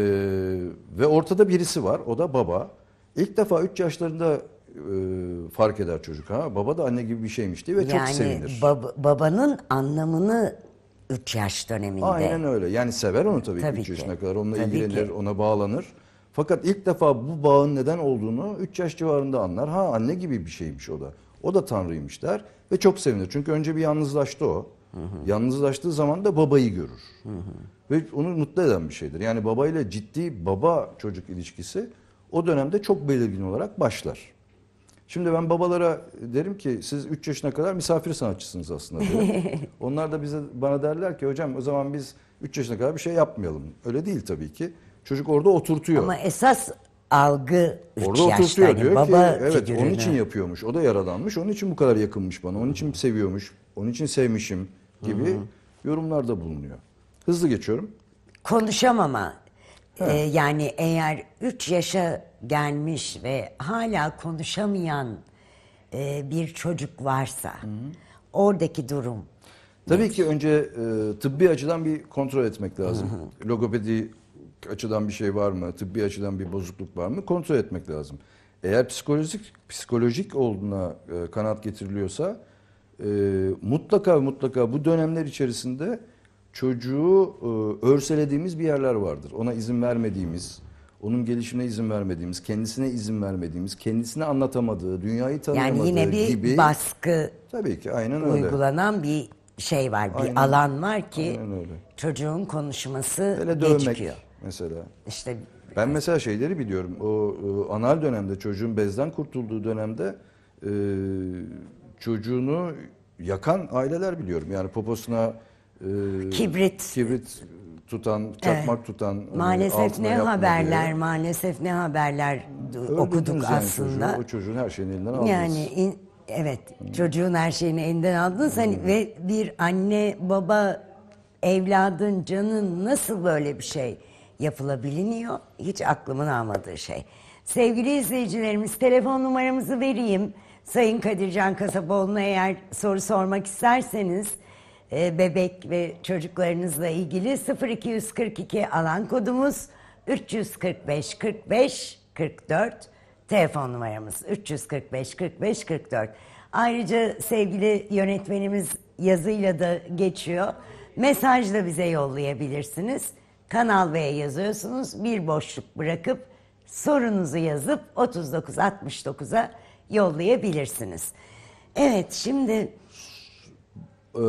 ve ortada birisi var. O da baba. İlk defa 3 yaşlarında e, fark eder çocuk. Ha baba da anne gibi bir şeymiş diye ve yani, çok sevinir. Yani bab babanın anlamını 3 yaş döneminde. Aynen öyle. Yani sever onu tabii, tabii 3 yaşına kadar. Onunla tabii ilgilenir, ki. ona bağlanır. Fakat ilk defa bu bağın neden olduğunu 3 yaş civarında anlar. Ha anne gibi bir şeymiş o da. O da Tanrıymış der ve çok sevinir. Çünkü önce bir yalnızlaştı o. Hı hı. Yalnızlaştığı zaman da babayı görür. Hı hı. Ve onu mutlu eden bir şeydir. Yani babayla ciddi baba çocuk ilişkisi o dönemde çok belirgin olarak başlar. Şimdi ben babalara derim ki siz 3 yaşına kadar misafir sanatçısınız aslında. Onlar da bize bana derler ki hocam o zaman biz 3 yaşına kadar bir şey yapmayalım. Öyle değil tabii ki. Çocuk orada oturtuyor. Ama esas algı üç Orada yani diyor baba ki evet figürünü. onun için yapıyormuş. O da yaralanmış. Onun için bu kadar yakınmış bana. Onun için seviyormuş. Onun için sevmişim gibi Hı-hı. Hmm. yorumlarda bulunuyor. Hızlı geçiyorum. Konuşamama. Ee, yani eğer 3 yaşa gelmiş ve hala konuşamayan e, bir çocuk varsa Hı-hı. oradaki durum Tabii ki önce e, tıbbi açıdan bir kontrol etmek lazım. Hı hı. Logopedi açıdan bir şey var mı? Tıbbi açıdan bir bozukluk var mı? Kontrol etmek lazım. Eğer psikolojik psikolojik olduğuna e, kanaat getiriliyorsa e, mutlaka mutlaka bu dönemler içerisinde çocuğu e, örselediğimiz bir yerler vardır. Ona izin vermediğimiz, onun gelişimine izin vermediğimiz, kendisine izin vermediğimiz, kendisine anlatamadığı, dünyayı tanıyamadığı gibi. Yani yine bir gibi, baskı tabii ki, aynen uygulanan öyle. uygulanan bir şey var, aynen. bir alan var ki çocuğun konuşması Hele dövmek, gecikiyor mesela. İşte ben mesela şeyleri biliyorum. O e, anal dönemde çocuğun bezden kurtulduğu dönemde e, çocuğunu yakan aileler biliyorum. Yani poposuna e, kibrit kibrit tutan, çakmak evet. tutan hani maalesef ne haberler diye. maalesef ne haberler Öldürdünüz okuduk yani aslında. Çocuğu, o çocuğun her şeyini elinden aldınız. Yani in, evet hmm. çocuğun her şeyini elinden aldınız hani hmm. ve bir anne baba evladın canın nasıl böyle bir şey? yapılabiliniyor. Hiç aklımın almadığı şey. Sevgili izleyicilerimiz telefon numaramızı vereyim. Sayın Kadircan Kasapoğlu'na eğer soru sormak isterseniz e, bebek ve çocuklarınızla ilgili 0242 alan kodumuz 345 45 44 telefon numaramız 345 45 44. Ayrıca sevgili yönetmenimiz yazıyla da geçiyor. Mesaj da bize yollayabilirsiniz. Kanal B'ye yazıyorsunuz. Bir boşluk bırakıp sorunuzu yazıp 3969'a yollayabilirsiniz. Evet şimdi... Ee,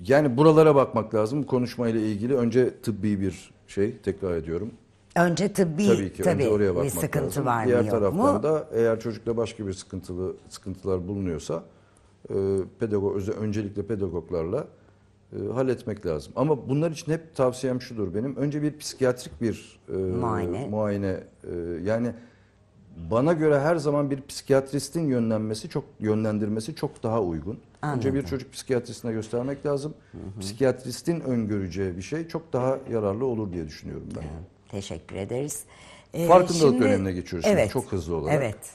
yani buralara bakmak lazım konuşmayla ilgili. Önce tıbbi bir şey tekrar ediyorum. Önce tıbbi tabii, ki, tabii önce oraya bakmak bir sıkıntı lazım. var mı Diğer yok taraftan mu? da eğer çocukta başka bir sıkıntılı sıkıntılar bulunuyorsa e, pedagog öncelikle pedagoglarla e, halletmek lazım. Ama bunlar için hep tavsiyem şudur benim. Önce bir psikiyatrik bir e, muayene. muayene e, yani bana göre her zaman bir psikiyatristin yönlenmesi çok yönlendirmesi çok daha uygun. Anladım. Önce bir çocuk psikiyatristine göstermek lazım. Hı hı. Psikiyatristin öngöreceği bir şey çok daha yararlı olur diye düşünüyorum ben. Hı, teşekkür ederiz. Ee, farkındalık şimdi, dönemine geçiyoruz evet, çok hızlı olarak. Evet.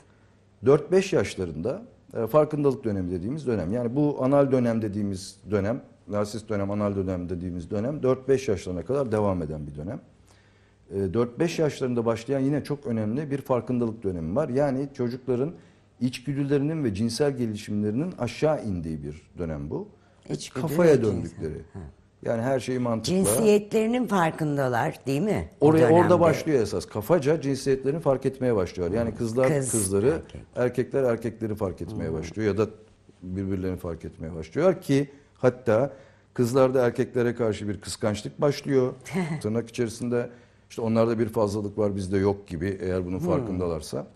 4-5 yaşlarında e, farkındalık dönemi dediğimiz dönem. Yani bu anal dönem dediğimiz dönem narsist dönem, anal dönem dediğimiz dönem 4-5 yaşlarına kadar devam eden bir dönem. 4-5 ee, yaşlarında başlayan yine çok önemli bir farkındalık dönemi var. Yani çocukların içgüdülerinin ve cinsel gelişimlerinin aşağı indiği bir dönem bu. İçgüdü Kafaya döndükleri. Yani her şeyi mantıkla. Cinsiyetlerinin farkındalar değil mi? Oraya orada başlıyor esas. Kafaca cinsiyetlerini fark etmeye başlıyor. Yani kızlar Kız, kızları, erkek. erkekler erkekleri fark etmeye hmm. başlıyor ya da birbirlerini fark etmeye başlıyorlar ki Hatta kızlarda erkeklere karşı bir kıskançlık başlıyor. Tırnak içerisinde işte onlarda bir fazlalık var bizde yok gibi eğer bunun hmm. farkındalarsa.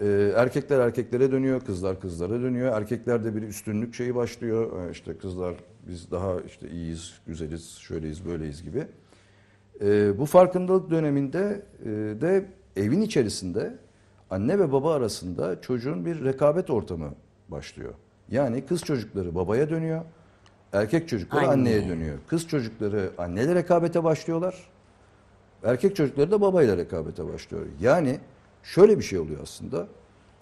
Ee, erkekler erkeklere dönüyor, kızlar kızlara dönüyor. Erkeklerde bir üstünlük şeyi başlıyor. Ee, işte kızlar biz daha işte iyiyiz, güzeliz, şöyleyiz, böyleyiz gibi. Ee, bu farkındalık döneminde e, de evin içerisinde anne ve baba arasında çocuğun bir rekabet ortamı başlıyor. Yani kız çocukları babaya dönüyor, Erkek çocukları Anne. anneye dönüyor. Kız çocukları anneyle rekabete başlıyorlar. Erkek çocukları da babayla rekabete başlıyor. Yani şöyle bir şey oluyor aslında.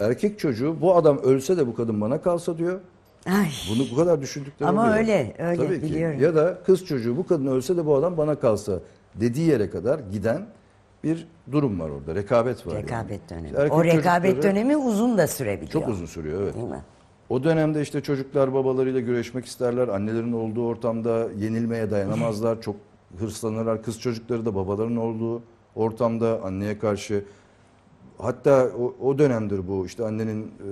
Erkek çocuğu bu adam ölse de bu kadın bana kalsa diyor. Ay. Bunu bu kadar düşündükleri Ama oluyor. öyle, öyle Tabii ki. Ya da kız çocuğu bu kadın ölse de bu adam bana kalsa dediği yere kadar giden bir durum var orada. Rekabet var. Rekabet yani. dönemi. erkek o rekabet dönemi uzun da sürebiliyor. Çok uzun sürüyor evet. Değil mi? O dönemde işte çocuklar babalarıyla güreşmek isterler. Annelerin olduğu ortamda yenilmeye dayanamazlar. Çok hırslanırlar. Kız çocukları da babaların olduğu ortamda anneye karşı hatta o, o dönemdir bu. İşte annenin e,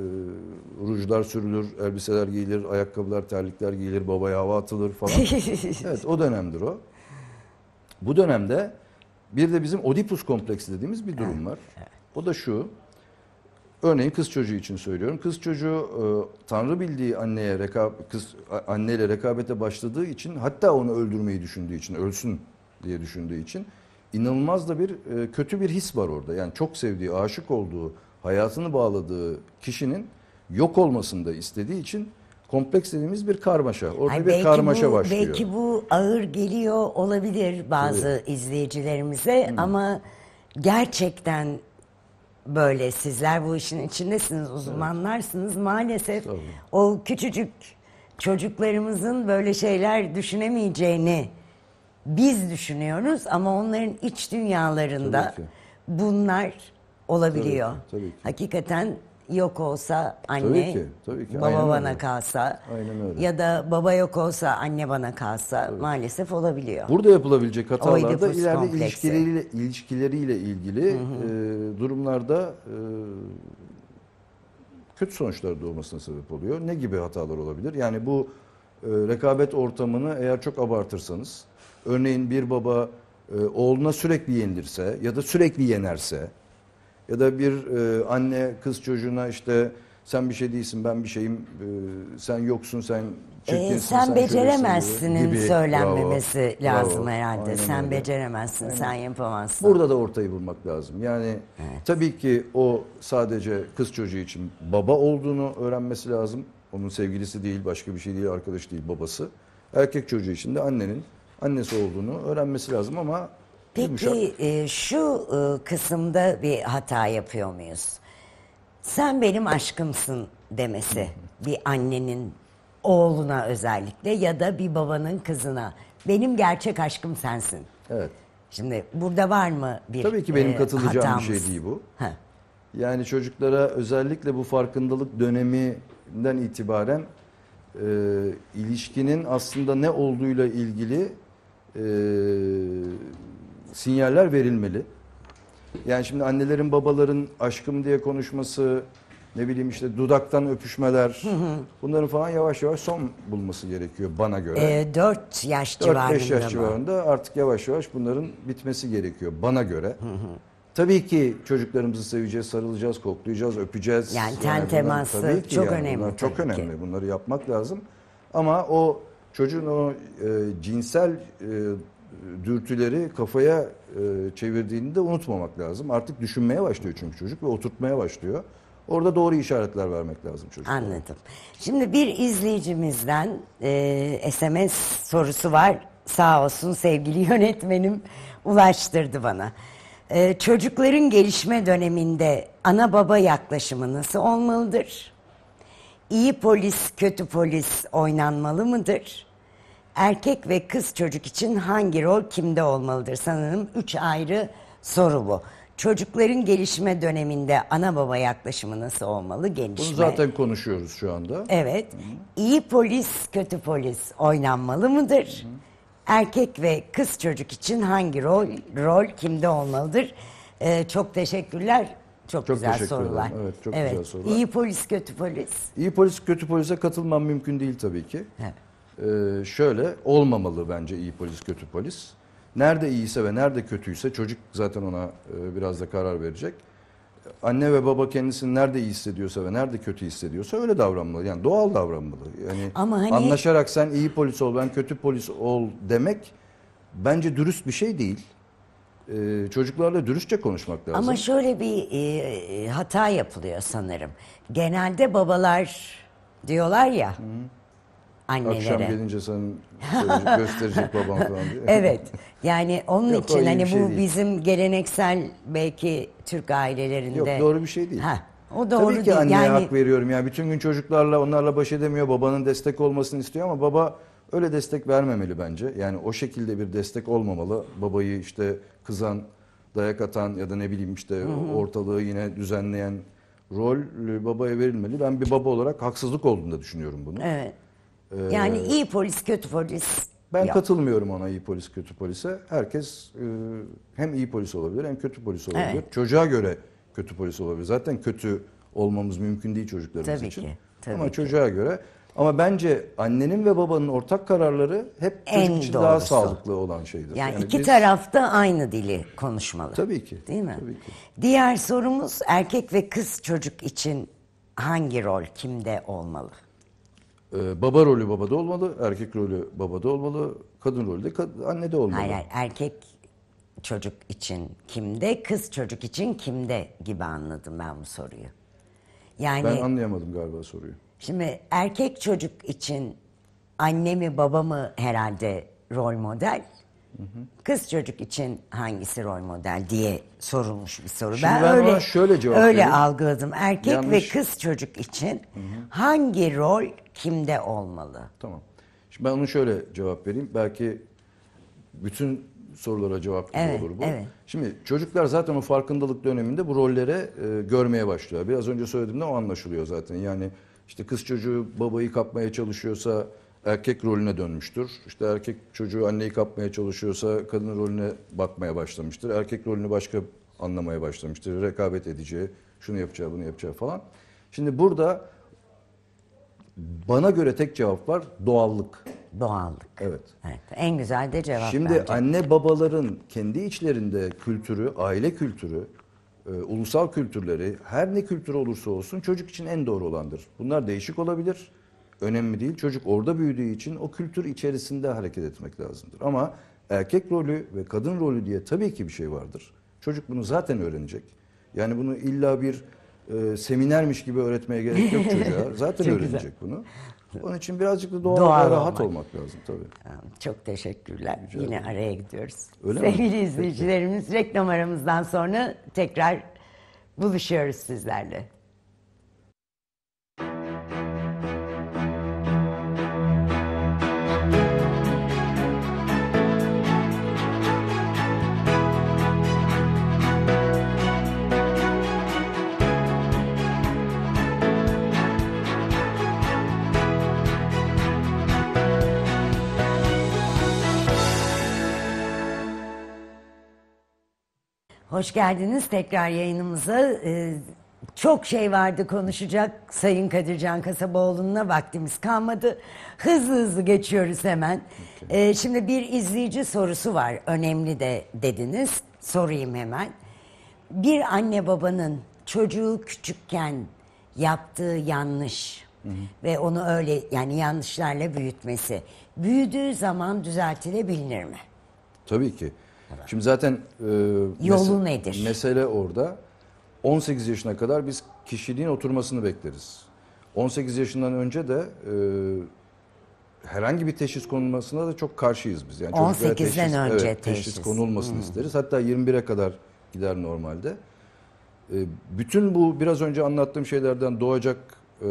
rujlar sürülür, elbiseler giyilir, ayakkabılar, terlikler giyilir, babaya hava atılır falan. evet o dönemdir o. Bu dönemde bir de bizim Oedipus kompleksi dediğimiz bir durum var. O da şu. Örneğin kız çocuğu için söylüyorum. Kız çocuğu e, Tanrı bildiği anneye rekab kız anneyle rekabete başladığı için hatta onu öldürmeyi düşündüğü için ölsün diye düşündüğü için inanılmaz da bir e, kötü bir his var orada. Yani çok sevdiği, aşık olduğu, hayatını bağladığı kişinin yok olmasını da istediği için kompleks dediğimiz bir karmaşa. Orada yani bir karmaşa bu, başlıyor. Belki bu ağır geliyor olabilir bazı Tabii. izleyicilerimize Hı. ama gerçekten böyle sizler bu işin içindesiniz, uzmanlarsınız. Maalesef o küçücük çocuklarımızın böyle şeyler düşünemeyeceğini biz düşünüyoruz ama onların iç dünyalarında bunlar olabiliyor. Tabii ki, tabii ki. Hakikaten yok olsa anne, tabii ki, tabii ki. baba Aynen bana öyle. kalsa Aynen öyle. ya da baba yok olsa anne bana kalsa tabii. maalesef olabiliyor. Burada yapılabilecek hatalarda ileride ilişkileriyle, ilişkileriyle ilgili hı hı. E, durumlarda e, kötü sonuçlar doğmasına sebep oluyor. Ne gibi hatalar olabilir? Yani bu e, rekabet ortamını eğer çok abartırsanız, örneğin bir baba e, oğluna sürekli yenilirse ya da sürekli yenerse ya da bir e, anne kız çocuğuna işte sen bir şey değilsin ben bir şeyim e, sen yoksun sen e, çirkinsin. Ee, sen, sen beceremezsinin gibi. söylenmemesi bravo, lazım bravo. herhalde. Aynen sen öyle. beceremezsin Aynen. sen yapamazsın. Burada da ortayı bulmak lazım. Yani evet. tabii ki o sadece kız çocuğu için baba olduğunu öğrenmesi lazım. Onun sevgilisi değil başka bir şey değil arkadaş değil babası. Erkek çocuğu için de annenin annesi olduğunu öğrenmesi lazım ama Peki e, şu e, kısımda bir hata yapıyor muyuz? Sen benim aşkımsın demesi bir annenin oğluna özellikle ya da bir babanın kızına benim gerçek aşkım sensin. Evet. Şimdi burada var mı bir Tabii ki benim e, katılacağım hatamız? bir şey değil bu. Ha. Yani çocuklara özellikle bu farkındalık döneminden itibaren e, ilişkinin aslında ne olduğuyla ilgili e, sinyaller verilmeli. Yani şimdi annelerin babaların aşkım diye konuşması, ne bileyim işte dudaktan öpüşmeler bunların falan yavaş yavaş son bulması gerekiyor bana göre. E, ee, 4 yaş civarında. 4-5 yaş civarında artık yavaş yavaş bunların bitmesi gerekiyor bana göre. Tabii ki çocuklarımızı seveceğiz, sarılacağız, koklayacağız, öpeceğiz. Yani ten yani teması tabii ki çok yani önemli. Bunlar çok önemli. Ki. Bunları yapmak lazım. Ama o çocuğun o e, cinsel e, dürtüleri kafaya e, çevirdiğini de unutmamak lazım. Artık düşünmeye başlıyor çünkü çocuk ve oturtmaya başlıyor. Orada doğru işaretler vermek lazım çocuk. Anladım. Şimdi bir izleyicimizden e, SMS sorusu var. Sağ olsun sevgili yönetmenim ulaştırdı bana. E, çocukların gelişme döneminde ana baba yaklaşımı nasıl olmalıdır? İyi polis, kötü polis oynanmalı mıdır? Erkek ve kız çocuk için hangi rol kimde olmalıdır? Sanırım üç ayrı soru bu. Çocukların gelişme döneminde ana baba yaklaşımı nasıl olmalı? Gelişme. Bunu zaten konuşuyoruz şu anda. Evet. İyi polis, kötü polis oynanmalı mıdır? Erkek ve kız çocuk için hangi rol rol kimde olmalıdır? Ee, çok teşekkürler. Çok, çok güzel teşekkür sorular. Ederim. Evet, çok evet. güzel sorular. İyi polis, kötü polis. İyi polis, kötü polise katılmam mümkün değil tabii ki. Evet. Ee, şöyle olmamalı bence iyi polis kötü polis. Nerede iyiyse ve nerede kötüyse çocuk zaten ona e, biraz da karar verecek. Anne ve baba kendisini nerede iyi hissediyorsa ve nerede kötü hissediyorsa öyle davranmalı. Yani doğal davranmalı. Yani Ama hani... anlaşarak sen iyi polis ol ben kötü polis ol demek bence dürüst bir şey değil. Ee, çocuklarla dürüstçe konuşmak lazım. Ama şöyle bir e, e hata yapılıyor sanırım. Genelde babalar diyorlar ya. Hı annelere. Akşam gelince sen gösterecek babam falan diye. evet. Yani onun Yok, için hani şey bu değil. bizim geleneksel belki Türk ailelerinde. Yok doğru bir şey değil. Ha. O doğru Tabii ki değil. anneye yani... hak veriyorum. Yani bütün gün çocuklarla onlarla baş edemiyor. Babanın destek olmasını istiyor ama baba öyle destek vermemeli bence. Yani o şekilde bir destek olmamalı. Babayı işte kızan, dayak atan ya da ne bileyim işte ortalığı yine düzenleyen rol e, babaya verilmeli. Ben bir baba olarak haksızlık olduğunu da düşünüyorum bunu. Evet. Yani ee, iyi polis kötü polis. Ben Yok. katılmıyorum ona iyi polis kötü polise. Herkes e, hem iyi polis olabilir hem kötü polis olabilir. Evet. Çocuğa göre kötü polis olabilir. Zaten kötü olmamız mümkün değil çocuklarımız tabii için. Ki, tabii ama ki. çocuğa göre ama bence annenin ve babanın ortak kararları hep en çocuk için doğrusu. daha sağlıklı olan şeydir. Yani, yani iki biz... tarafta aynı dili konuşmalı. Tabii ki. Değil mi? Tabii ki. Diğer sorumuz erkek ve kız çocuk için hangi rol kimde olmalı? Ee, baba rolü babada olmalı, erkek rolü babada olmalı, kadın rolü de annede olmalı. Hayır, hayır, erkek çocuk için kimde, kız çocuk için kimde gibi anladım ben bu soruyu. Yani Ben anlayamadım galiba soruyu. Şimdi erkek çocuk için anne mi baba mı herhalde rol model? Kız çocuk için hangisi rol model diye sorulmuş bir soru. Şimdi ben, ben öyle şöyle cevap öyle vereyim. algıladım. Erkek Yanlış. ve kız çocuk için hı hı. hangi rol kimde olmalı? Tamam. Şimdi ben onu şöyle cevap vereyim. Belki bütün sorulara cevap gibi evet, olur bu. Evet. Şimdi çocuklar zaten o farkındalık döneminde bu rollere e, görmeye başlıyor. Biraz önce söylediğimde o anlaşılıyor zaten. Yani işte kız çocuğu babayı kapmaya çalışıyorsa erkek rolüne dönmüştür. İşte erkek çocuğu anneyi kapmaya çalışıyorsa kadın rolüne bakmaya başlamıştır. Erkek rolünü başka anlamaya başlamıştır. Rekabet edeceği, şunu yapacağı, bunu yapacağı falan. Şimdi burada bana göre tek cevap var doğallık. Doğallık. Evet. evet. En güzel de cevap Şimdi bence. anne babaların kendi içlerinde kültürü, aile kültürü, e, ulusal kültürleri her ne kültür olursa olsun çocuk için en doğru olandır. Bunlar değişik olabilir. Önemli değil. Çocuk orada büyüdüğü için o kültür içerisinde hareket etmek lazımdır. Ama erkek rolü ve kadın rolü diye tabii ki bir şey vardır. Çocuk bunu zaten öğrenecek. Yani bunu illa bir e, seminermiş gibi öğretmeye gerek yok çocuğa. Zaten Çok öğrenecek güzel. bunu. Onun için birazcık da doğal, doğal rahat olmak. olmak lazım tabii. Çok teşekkürler. Rica Yine araya gidiyoruz. Öyle Sevgili mi? izleyicilerimiz reklam aramızdan sonra tekrar buluşuyoruz sizlerle. Hoş geldiniz tekrar yayınımıza. Ee, çok şey vardı konuşacak Sayın Kadircan Kasaboğlu'na vaktimiz kalmadı. Hızlı hızlı geçiyoruz hemen. Ee, şimdi bir izleyici sorusu var. Önemli de dediniz. Sorayım hemen. Bir anne babanın çocuğu küçükken yaptığı yanlış hı hı. ve onu öyle yani yanlışlarla büyütmesi büyüdüğü zaman düzeltilebilir mi? Tabii ki kadar. Şimdi zaten e, yolu mes- nedir? Mesele orada. 18 yaşına kadar biz kişiliğin oturmasını bekleriz. 18 yaşından önce de e, herhangi bir teşhis konulmasına da çok karşıyız biz. Yani 18'den teşhis, önce evet, teşhis. teşhis konulmasını hmm. isteriz. Hatta 21'e kadar gider normalde. E, bütün bu biraz önce anlattığım şeylerden doğacak e,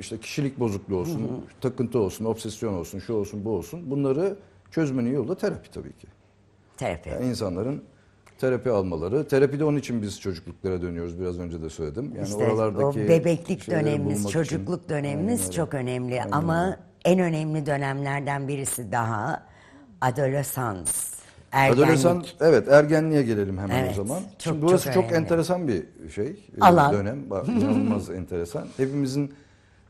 işte kişilik bozukluğu olsun, hmm. takıntı olsun, obsesyon olsun, şu olsun, bu olsun bunları çözmenin yolu da terapi tabii ki. Terapi. Yani insanların terapi almaları. Terapide onun için biz çocukluklara dönüyoruz biraz önce de söyledim. Yani işte oralardaki o bebeklik dönemimiz, çocukluk için, dönemimiz aynen çok önemli aynen ama öyle. en önemli dönemlerden birisi daha adolesans. Ergenlik. Adolesan, evet ergenliğe gelelim hemen evet, o zaman. Çok, Şimdi burası çok, çok enteresan bir şey. E, Alan. Dönem. İnanılmaz enteresan. Hepimizin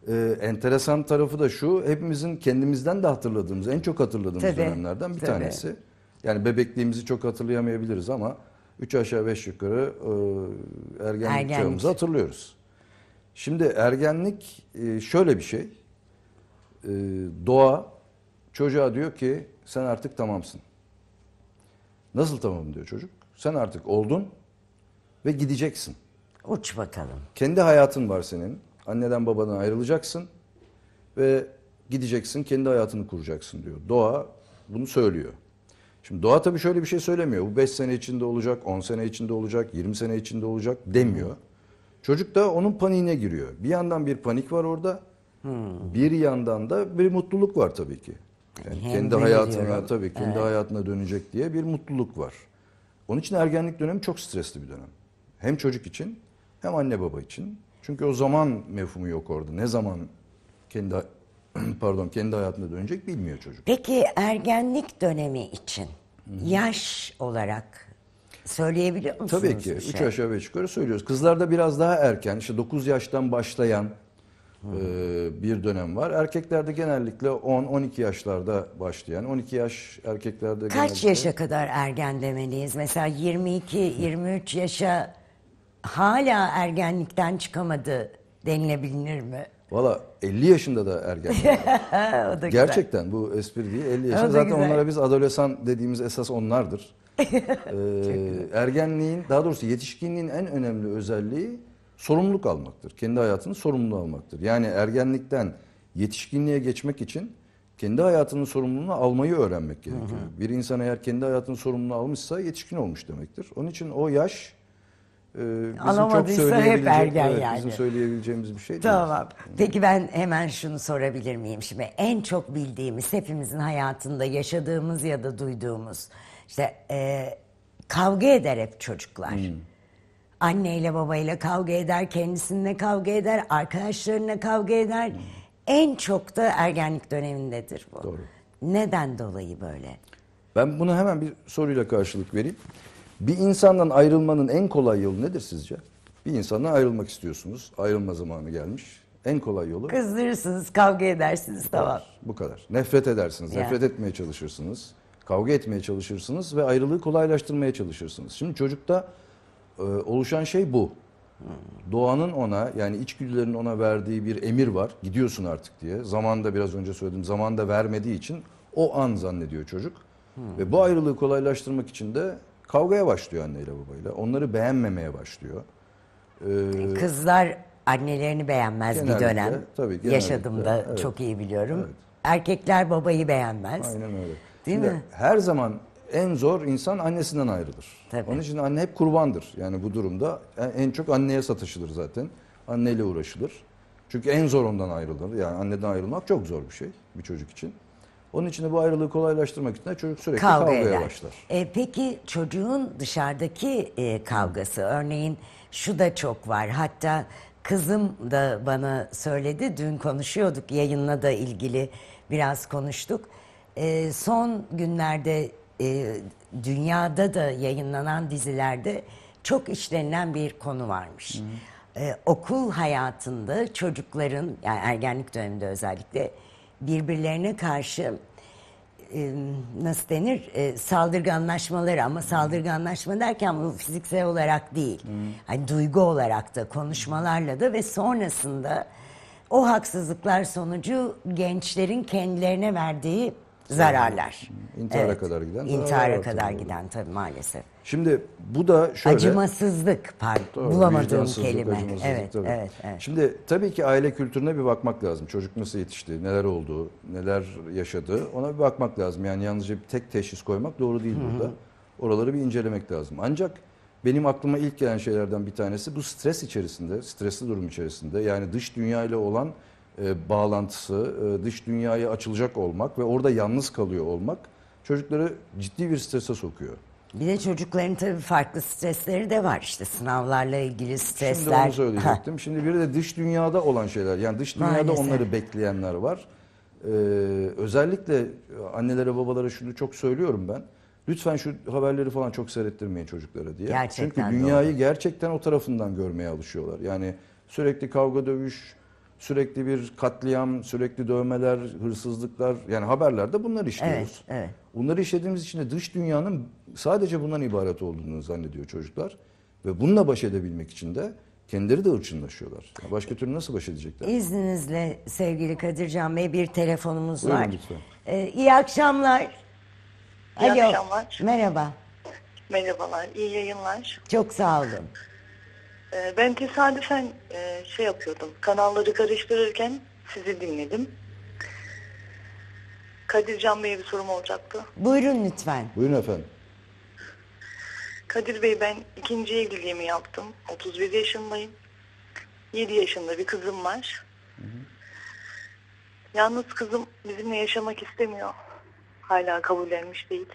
e, enteresan tarafı da şu. Hepimizin kendimizden de hatırladığımız, en çok hatırladığımız tabii, dönemlerden bir tabii. tanesi. Yani bebekliğimizi çok hatırlayamayabiliriz ama üç aşağı beş yukarı e, ergenlik, ergenlik. çağımızı hatırlıyoruz. Şimdi ergenlik e, şöyle bir şey. E, doğa çocuğa diyor ki sen artık tamamsın. Nasıl tamam diyor çocuk. Sen artık oldun ve gideceksin. Uç bakalım. Kendi hayatın var senin. Anneden babadan ayrılacaksın ve gideceksin kendi hayatını kuracaksın diyor. Doğa bunu söylüyor. Şimdi doğa tabii şöyle bir şey söylemiyor. Bu 5 sene içinde olacak, 10 sene içinde olacak, 20 sene içinde olacak demiyor. Çocuk da onun paniğine giriyor. Bir yandan bir panik var orada. Hmm. Bir yandan da bir mutluluk var tabii ki. Yani kendi hayatına diyorum. tabii kendi evet. hayatına dönecek diye bir mutluluk var. Onun için ergenlik dönemi çok stresli bir dönem. Hem çocuk için hem anne baba için. Çünkü o zaman mefhumu yok orada. Ne zaman kendi pardon kendi hayatına dönecek bilmiyor çocuk. Peki ergenlik dönemi için yaş olarak söyleyebiliyor musunuz? Tabii ki. Üç şey? aşağı beş yukarı söylüyoruz. Kızlarda biraz daha erken, işte 9 yaştan başlayan e, bir dönem var. Erkeklerde genellikle 10-12 yaşlarda başlayan, 12 yaş erkeklerde Kaç genellikle... yaşa kadar ergen demeliyiz? Mesela 22-23 yaşa hala ergenlikten çıkamadı denilebilir mi? Valla 50 yaşında da ergenler o da Gerçekten güzel. bu espri değil 50 yaşında. Zaten güzel. onlara biz adolesan dediğimiz esas onlardır. ee, ergenliğin daha doğrusu yetişkinliğin en önemli özelliği sorumluluk almaktır. Kendi hayatını sorumlu almaktır. Yani ergenlikten yetişkinliğe geçmek için kendi hayatının sorumluluğunu almayı öğrenmek gerekiyor. Hı hı. Bir insan eğer kendi hayatının sorumluluğunu almışsa yetişkin olmuş demektir. Onun için o yaş ee, bizim çok söyleyebileceğimiz, hep ergen evet, yani. bizim söyleyebileceğimiz bir şey değil. Tamam. Peki ben hemen şunu sorabilir miyim şimdi? En çok bildiğimiz, hepimizin hayatında yaşadığımız ya da duyduğumuz işte e, kavga eder hep çocuklar. Hmm. Anneyle babayla kavga eder, kendisine kavga eder, arkadaşlarına kavga eder. Hmm. En çok da ergenlik dönemindedir bu. Doğru. Neden dolayı böyle? Ben buna hemen bir soruyla karşılık vereyim. Bir insandan ayrılmanın en kolay yolu nedir sizce? Bir insandan ayrılmak istiyorsunuz. Ayrılma zamanı gelmiş. En kolay yolu. Kızdırırsınız, kavga edersiniz tamam. Bu kadar. Nefret edersiniz. Yani. Nefret etmeye çalışırsınız. Kavga etmeye çalışırsınız ve ayrılığı kolaylaştırmaya çalışırsınız. Şimdi çocukta e, oluşan şey bu. Doğanın ona yani içgüdülerin ona verdiği bir emir var. Gidiyorsun artık diye. Zamanda biraz önce söylediğim zamanda vermediği için o an zannediyor çocuk. Hmm. Ve bu ayrılığı kolaylaştırmak için de Kavgaya başlıyor anneyle babayla. Onları beğenmemeye başlıyor. Ee, Kızlar annelerini beğenmez bir dönem. Tabii, genellikle, Yaşadım da evet. çok iyi biliyorum. Evet. Erkekler babayı beğenmez. Aynen öyle. Değil Şimdi mi? Her zaman en zor insan annesinden ayrılır. Tabii. Onun için anne hep kurbandır. Yani bu durumda en çok anneye satışılır zaten. Anneyle uğraşılır. Çünkü en zor ondan ayrılır. Yani anneden ayrılmak çok zor bir şey bir çocuk için. Onun için de bu ayrılığı kolaylaştırmak için de çocuk sürekli Kavga kavgaya eder. başlar. E, peki çocuğun dışarıdaki e, kavgası örneğin şu da çok var. Hatta kızım da bana söyledi. Dün konuşuyorduk yayınla da ilgili biraz konuştuk. E, son günlerde e, dünyada da yayınlanan dizilerde çok işlenilen bir konu varmış. Hmm. E, okul hayatında çocukların yani ergenlik döneminde özellikle birbirlerine karşı e, nasıl denir e, saldırganlaşmaları ama saldırganlaşma derken bu fiziksel olarak değil. Hmm. Hani duygu olarak da konuşmalarla da ve sonrasında o haksızlıklar sonucu gençlerin kendilerine verdiği zararlar. Hmm, intihara evet. kadar giden. İntihara kadar giden tabii maalesef. Şimdi bu da şöyle. Acımasızlık pardon. bulamadığım kelime. Evet, tabii. evet, evet. Şimdi tabii ki aile kültürüne bir bakmak lazım. Çocuk nasıl yetişti, neler oldu, neler yaşadı ona bir bakmak lazım. Yani yalnızca bir tek teşhis koymak doğru değil Hı-hı. burada. Oraları bir incelemek lazım. Ancak benim aklıma ilk gelen şeylerden bir tanesi bu stres içerisinde, stresli durum içerisinde yani dış dünya ile olan e, bağlantısı, e, dış dünyaya açılacak olmak ve orada yalnız kalıyor olmak çocukları ciddi bir strese sokuyor. Bir de çocukların tabii farklı stresleri de var işte sınavlarla ilgili stresler. Şimdi onu söyleyecektim. Şimdi biri de dış dünyada olan şeyler yani dış dünyada Maalesef. onları bekleyenler var. Ee, özellikle annelere babalara şunu çok söylüyorum ben. Lütfen şu haberleri falan çok seyrettirmeyin çocuklara diye. Gerçekten Çünkü dünyayı doğru. gerçekten o tarafından görmeye alışıyorlar. Yani sürekli kavga dövüş, Sürekli bir katliam, sürekli dövmeler, hırsızlıklar yani haberlerde bunlar işliyoruz. Evet, evet. Bunları işlediğimiz için de dış dünyanın sadece bundan ibaret olduğunu zannediyor çocuklar. Ve bununla baş edebilmek için de kendileri de ırçınlaşıyorlar. Ya başka türlü nasıl baş edecekler? İzninizle sevgili Kadircan Bey bir telefonumuz Buyurun var. Lütfen. Ee, iyi akşamlar. İyi Alo. akşamlar. Merhaba. Merhabalar, iyi yayınlar. Çok sağ olun. Ee, ben tesadüfen e, şey yapıyordum. Kanalları karıştırırken sizi dinledim. Kadir Can Bey'e bir sorum olacaktı. Buyurun lütfen. Buyurun efendim. Kadir Bey ben ikinci evliliğimi yaptım. 31 yaşındayım. 7 yaşında bir kızım var. Hı hı. Yalnız kızım bizimle yaşamak istemiyor. Hala kabullenmiş değil.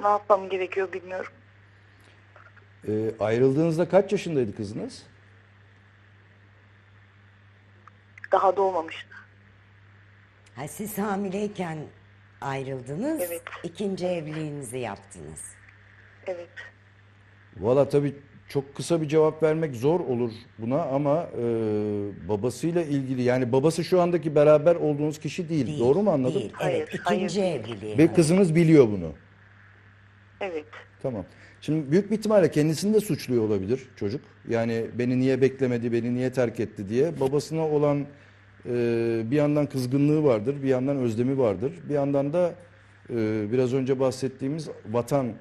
Ne yapmam gerekiyor bilmiyorum. E, ayrıldığınızda kaç yaşındaydı kızınız? Daha doğmamıştı. Ha, siz hamileyken ayrıldınız. Evet. İkinci evliliğinizi yaptınız. Evet. Valla tabii çok kısa bir cevap vermek zor olur buna ama e, babasıyla ilgili yani babası şu andaki beraber olduğunuz kişi değil. Değil, Doğru mu anladım? Değil, evet. Hayır, ikinci evliliği. Ve kızınız biliyor bunu. Evet. Tamam. Şimdi büyük bir ihtimalle kendisini de suçluyor olabilir çocuk. Yani beni niye beklemedi, beni niye terk etti diye. Babasına olan e, bir yandan kızgınlığı vardır, bir yandan özlemi vardır. Bir yandan da e, biraz önce bahsettiğimiz vatan e,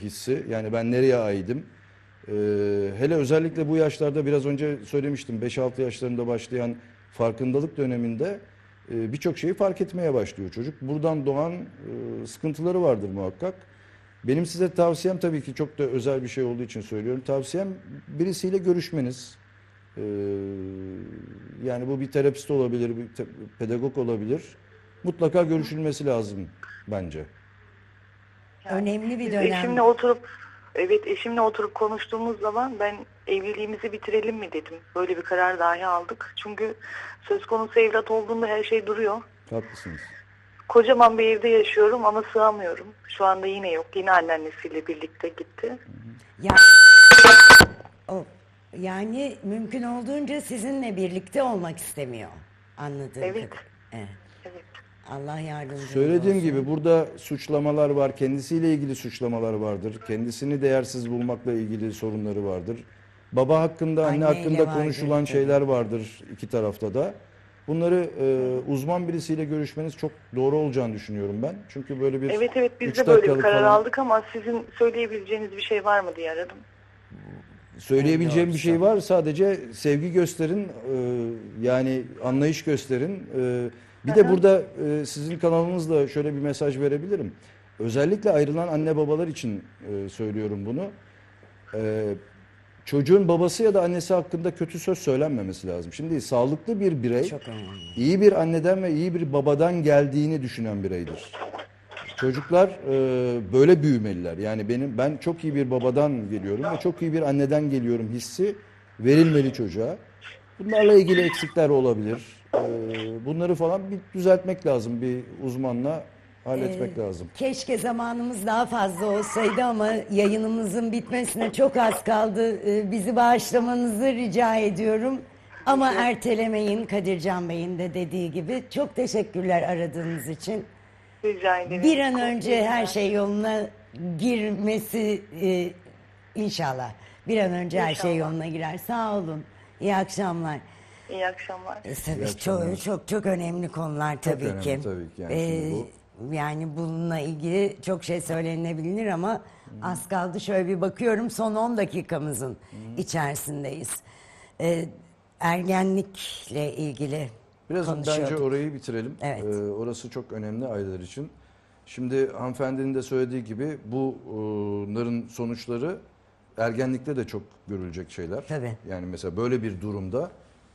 hissi. Yani ben nereye aidim? E, hele özellikle bu yaşlarda biraz önce söylemiştim 5-6 yaşlarında başlayan farkındalık döneminde e, birçok şeyi fark etmeye başlıyor çocuk. Buradan doğan e, sıkıntıları vardır muhakkak. Benim size tavsiyem tabii ki çok da özel bir şey olduğu için söylüyorum. Tavsiyem birisiyle görüşmeniz. Ee, yani bu bir terapist olabilir, bir te pedagog olabilir. Mutlaka görüşülmesi lazım bence. Önemli bir dönem. Eşimle oturup evet eşimle oturup konuştuğumuz zaman ben evliliğimizi bitirelim mi dedim. Böyle bir karar dahi aldık. Çünkü söz konusu evlat olduğunda her şey duruyor. Haklısınız. Kocaman bir evde yaşıyorum ama sığamıyorum. Şu anda yine yok. Yine anneannesiyle birlikte gitti. Yani, o, yani mümkün olduğunca sizinle birlikte olmak istemiyor. Anladığım evet. Kadar. Evet. Allah yardımcı Söylediğim gibi burada suçlamalar var. Kendisiyle ilgili suçlamalar vardır. Kendisini değersiz bulmakla ilgili sorunları vardır. Baba hakkında, anne, anne hakkında vardır, konuşulan evet. şeyler vardır iki tarafta da. Bunları e, uzman birisiyle görüşmeniz çok doğru olacağını düşünüyorum ben. Çünkü böyle bir Evet evet biz de böyle bir karar falan... aldık ama sizin söyleyebileceğiniz bir şey var mı diye aradım. Söyleyebileceğim bir şey var. Sadece sevgi gösterin. E, yani anlayış gösterin. E, bir de burada e, sizin kanalınızla şöyle bir mesaj verebilirim. Özellikle ayrılan anne babalar için e, söylüyorum bunu. E, çocuğun babası ya da annesi hakkında kötü söz söylenmemesi lazım. Şimdi sağlıklı bir birey Çok iyi bir anneden ve iyi bir babadan geldiğini düşünen bireydir. Çocuklar e, böyle büyümeliler. Yani benim ben çok iyi bir babadan geliyorum ve çok iyi bir anneden geliyorum hissi verilmeli çocuğa. Bunlarla ilgili eksikler olabilir. E, bunları falan bir düzeltmek lazım bir uzmanla halletmek ee, lazım. Keşke zamanımız daha fazla olsaydı ama yayınımızın bitmesine çok az kaldı. Ee, bizi bağışlamanızı rica ediyorum. Ama ertelemeyin Kadir Can Bey'in de dediği gibi. Çok teşekkürler aradığınız için. Rica ederim. Bir an önce her şey yoluna girmesi e, inşallah. Bir an önce her şey yoluna girer. Sağ olun. İyi akşamlar. İyi akşamlar. E, tabii İyi akşamlar. çok çok çok önemli konular tabii önemli ki. tabii ki. Yani e, şimdi bu- yani bununla ilgili çok şey söylenebilir ama az kaldı şöyle bir bakıyorum son 10 dakikamızın içerisindeyiz. Ee, ergenlikle ilgili Biraz bence orayı bitirelim. Evet. Ee, orası çok önemli aylar için. Şimdi hanımefendinin de söylediği gibi e, bunların sonuçları ergenlikte de çok görülecek şeyler. Tabii. Yani mesela böyle bir durumda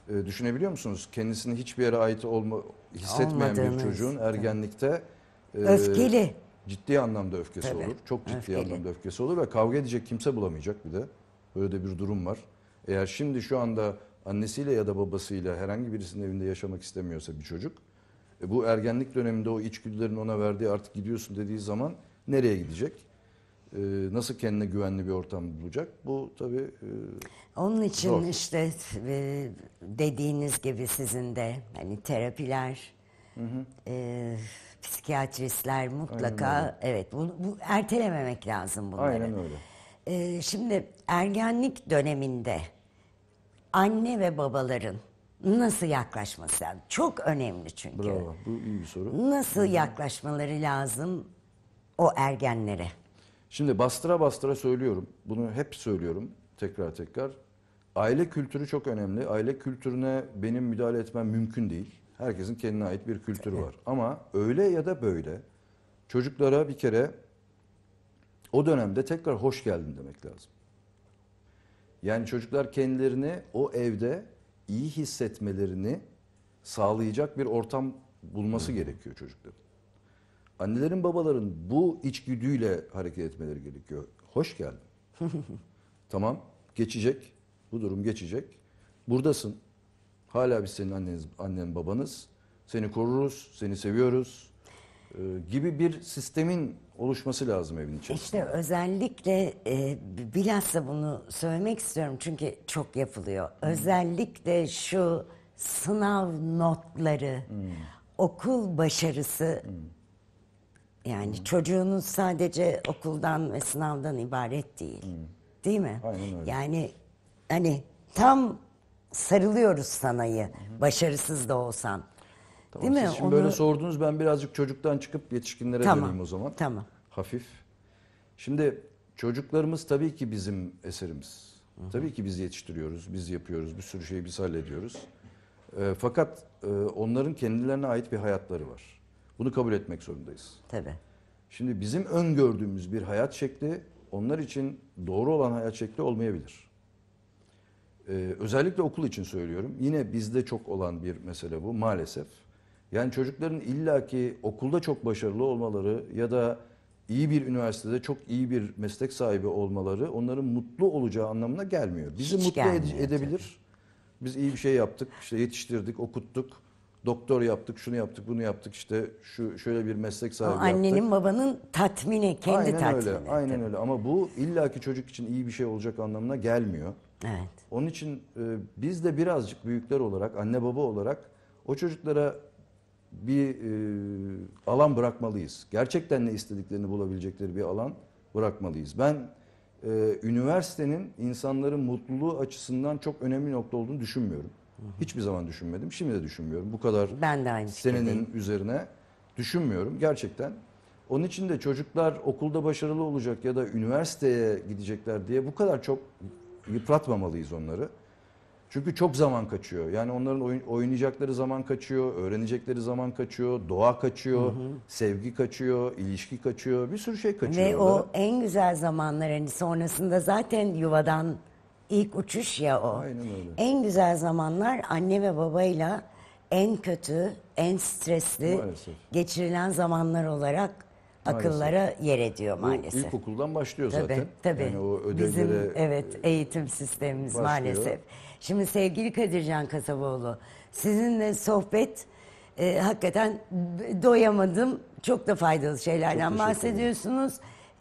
e, düşünebiliyor musunuz? Kendisini hiçbir yere ait olma hissetmeyen bir çocuğun ergenlikte e, öfkeli. Ciddi anlamda öfkesi Tabii. olur. Çok ciddi öfkeli. anlamda öfkesi olur ve kavga edecek kimse bulamayacak bir de. Böyle de bir durum var. Eğer şimdi şu anda annesiyle ya da babasıyla herhangi birisinin evinde yaşamak istemiyorsa bir çocuk e, bu ergenlik döneminde o içgüdülerin ona verdiği artık gidiyorsun dediği zaman nereye gidecek? E, nasıl kendine güvenli bir ortam bulacak? Bu tabii e, Onun için zor. işte e, dediğiniz gibi sizin de hani terapiler Hı E, ee, psikiyatristler mutlaka evet bunu bu, ertelememek lazım bunları. Aynen öyle. E, şimdi ergenlik döneminde anne ve babaların nasıl yaklaşması lazım? Çok önemli çünkü. Bravo. Bu iyi bir soru. Nasıl hı hı. yaklaşmaları lazım o ergenlere? Şimdi bastıra bastıra söylüyorum. Bunu hep söylüyorum tekrar tekrar. Aile kültürü çok önemli. Aile kültürüne benim müdahale etmem mümkün değil. Herkesin kendine ait bir kültürü var. Ama öyle ya da böyle çocuklara bir kere o dönemde tekrar hoş geldin demek lazım. Yani çocuklar kendilerini o evde iyi hissetmelerini sağlayacak bir ortam bulması hmm. gerekiyor çocukların. Annelerin babaların bu içgüdüyle hareket etmeleri gerekiyor. Hoş geldin. tamam geçecek. Bu durum geçecek. Buradasın. Hala biz senin anneniz, annen babanız. Seni koruruz, seni seviyoruz e, gibi bir sistemin oluşması lazım evin içerisinde. İşte özellikle e, bilhassa bunu söylemek istiyorum çünkü çok yapılıyor. Hmm. Özellikle şu sınav notları, hmm. okul başarısı hmm. yani hmm. çocuğunuz sadece okuldan ve sınavdan ibaret değil. Hmm. Değil mi? Aynen öyle. Yani hani tam sarılıyoruz sanayı. Başarısız da olsan. Tamam, Değil mi? şimdi Onu- böyle sordunuz ben birazcık çocuktan çıkıp yetişkinlere döneyim o zaman. Tamam. Hafif. Şimdi çocuklarımız tabii ki bizim eserimiz. Tabii ki biz yetiştiriyoruz, biz yapıyoruz, bir sürü şeyi biz hallediyoruz. Ee, fakat e, onların kendilerine ait bir hayatları var. Bunu kabul etmek zorundayız. Tabii. Şimdi bizim öngördüğümüz bir hayat şekli onlar için doğru olan hayat şekli olmayabilir. Ee, özellikle okul için söylüyorum. Yine bizde çok olan bir mesele bu maalesef. Yani çocukların illaki okulda çok başarılı olmaları ya da iyi bir üniversitede çok iyi bir meslek sahibi olmaları onların mutlu olacağı anlamına gelmiyor. Bizi Hiç mutlu gelmiyor, ed- edebilir. Tabii. Biz iyi bir şey yaptık, işte yetiştirdik, okuttuk. Doktor yaptık, şunu yaptık, bunu yaptık. işte şu şöyle bir meslek sahibi o annenin yaptık. babanın tatmini, kendi aynen tatmini. Öyle, aynen öyle. Ama bu illaki çocuk için iyi bir şey olacak anlamına gelmiyor. Evet. Onun için e, biz de birazcık büyükler olarak, anne baba olarak o çocuklara bir e, alan bırakmalıyız. Gerçekten ne istediklerini bulabilecekleri bir alan bırakmalıyız. Ben e, üniversitenin insanların mutluluğu açısından çok önemli nokta olduğunu düşünmüyorum. Hiçbir zaman düşünmedim. Şimdi de düşünmüyorum. Bu kadar ben de aynı senenin şey üzerine düşünmüyorum gerçekten. Onun için de çocuklar okulda başarılı olacak ya da üniversiteye gidecekler diye bu kadar çok yıpratmamalıyız onları. Çünkü çok zaman kaçıyor. Yani onların oyun, oynayacakları zaman kaçıyor, öğrenecekleri zaman kaçıyor, doğa kaçıyor, hı hı. sevgi kaçıyor, ilişki kaçıyor, bir sürü şey kaçıyor. Ve orada. o en güzel zamanlar hani sonrasında zaten yuvadan ilk uçuş ya o. Aynen öyle. En güzel zamanlar anne ve babayla en kötü, en stresli Maalesef. geçirilen zamanlar olarak akıllara maalesef. yer ediyor maalesef. Bu ilkokuldan başlıyor tabii, zaten. Tabii. Yani Bizim evet e, eğitim sistemimiz başlıyor. maalesef. Şimdi sevgili Kadircan Kasaboğlu sizinle sohbet e, hakikaten doyamadım. Çok da faydalı şeylerden Çok bahsediyorsunuz.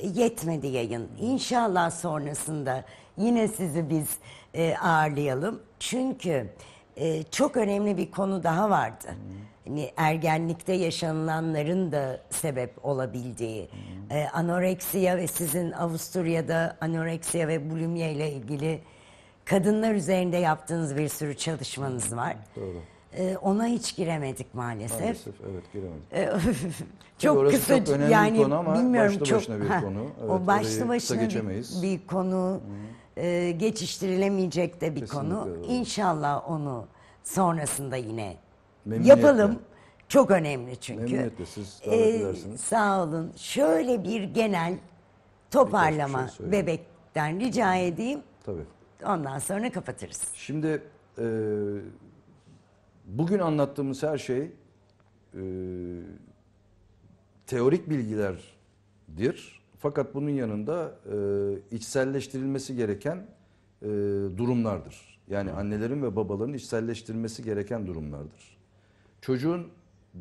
Yetmedi yayın. İnşallah sonrasında yine sizi biz e, ağırlayalım. Çünkü e, çok önemli bir konu daha vardı. Hmm hani ergenlikte yaşanılanların da sebep olabildiği, hmm. e, anoreksiya ve sizin Avusturya'da anoreksiya ve bulimya ile ilgili kadınlar üzerinde yaptığınız bir sürü çalışmanız hmm. var. Doğru. E, ona hiç giremedik maalesef. Maalesef evet giremedik. E, çok Tabii orası kısa çok önemli yani bir konu ama bilmiyorum başlı çok, başına bir konu. Evet, o başlı başına bir, bir konu e, geçiştirilemeyecek de bir Kesinlikle konu. Doğru. İnşallah onu sonrasında yine Memnuniyetle. Yapalım. Çok önemli çünkü. Memnuniyetle siz davet ee, edersiniz. Sağ olun. Şöyle bir genel toparlama şey bebekten rica edeyim. Tabii. Ondan sonra kapatırız. Şimdi e, bugün anlattığımız her şey e, teorik bilgilerdir. Fakat bunun yanında e, içselleştirilmesi gereken e, durumlardır. Yani annelerin ve babaların içselleştirilmesi gereken durumlardır çocuğun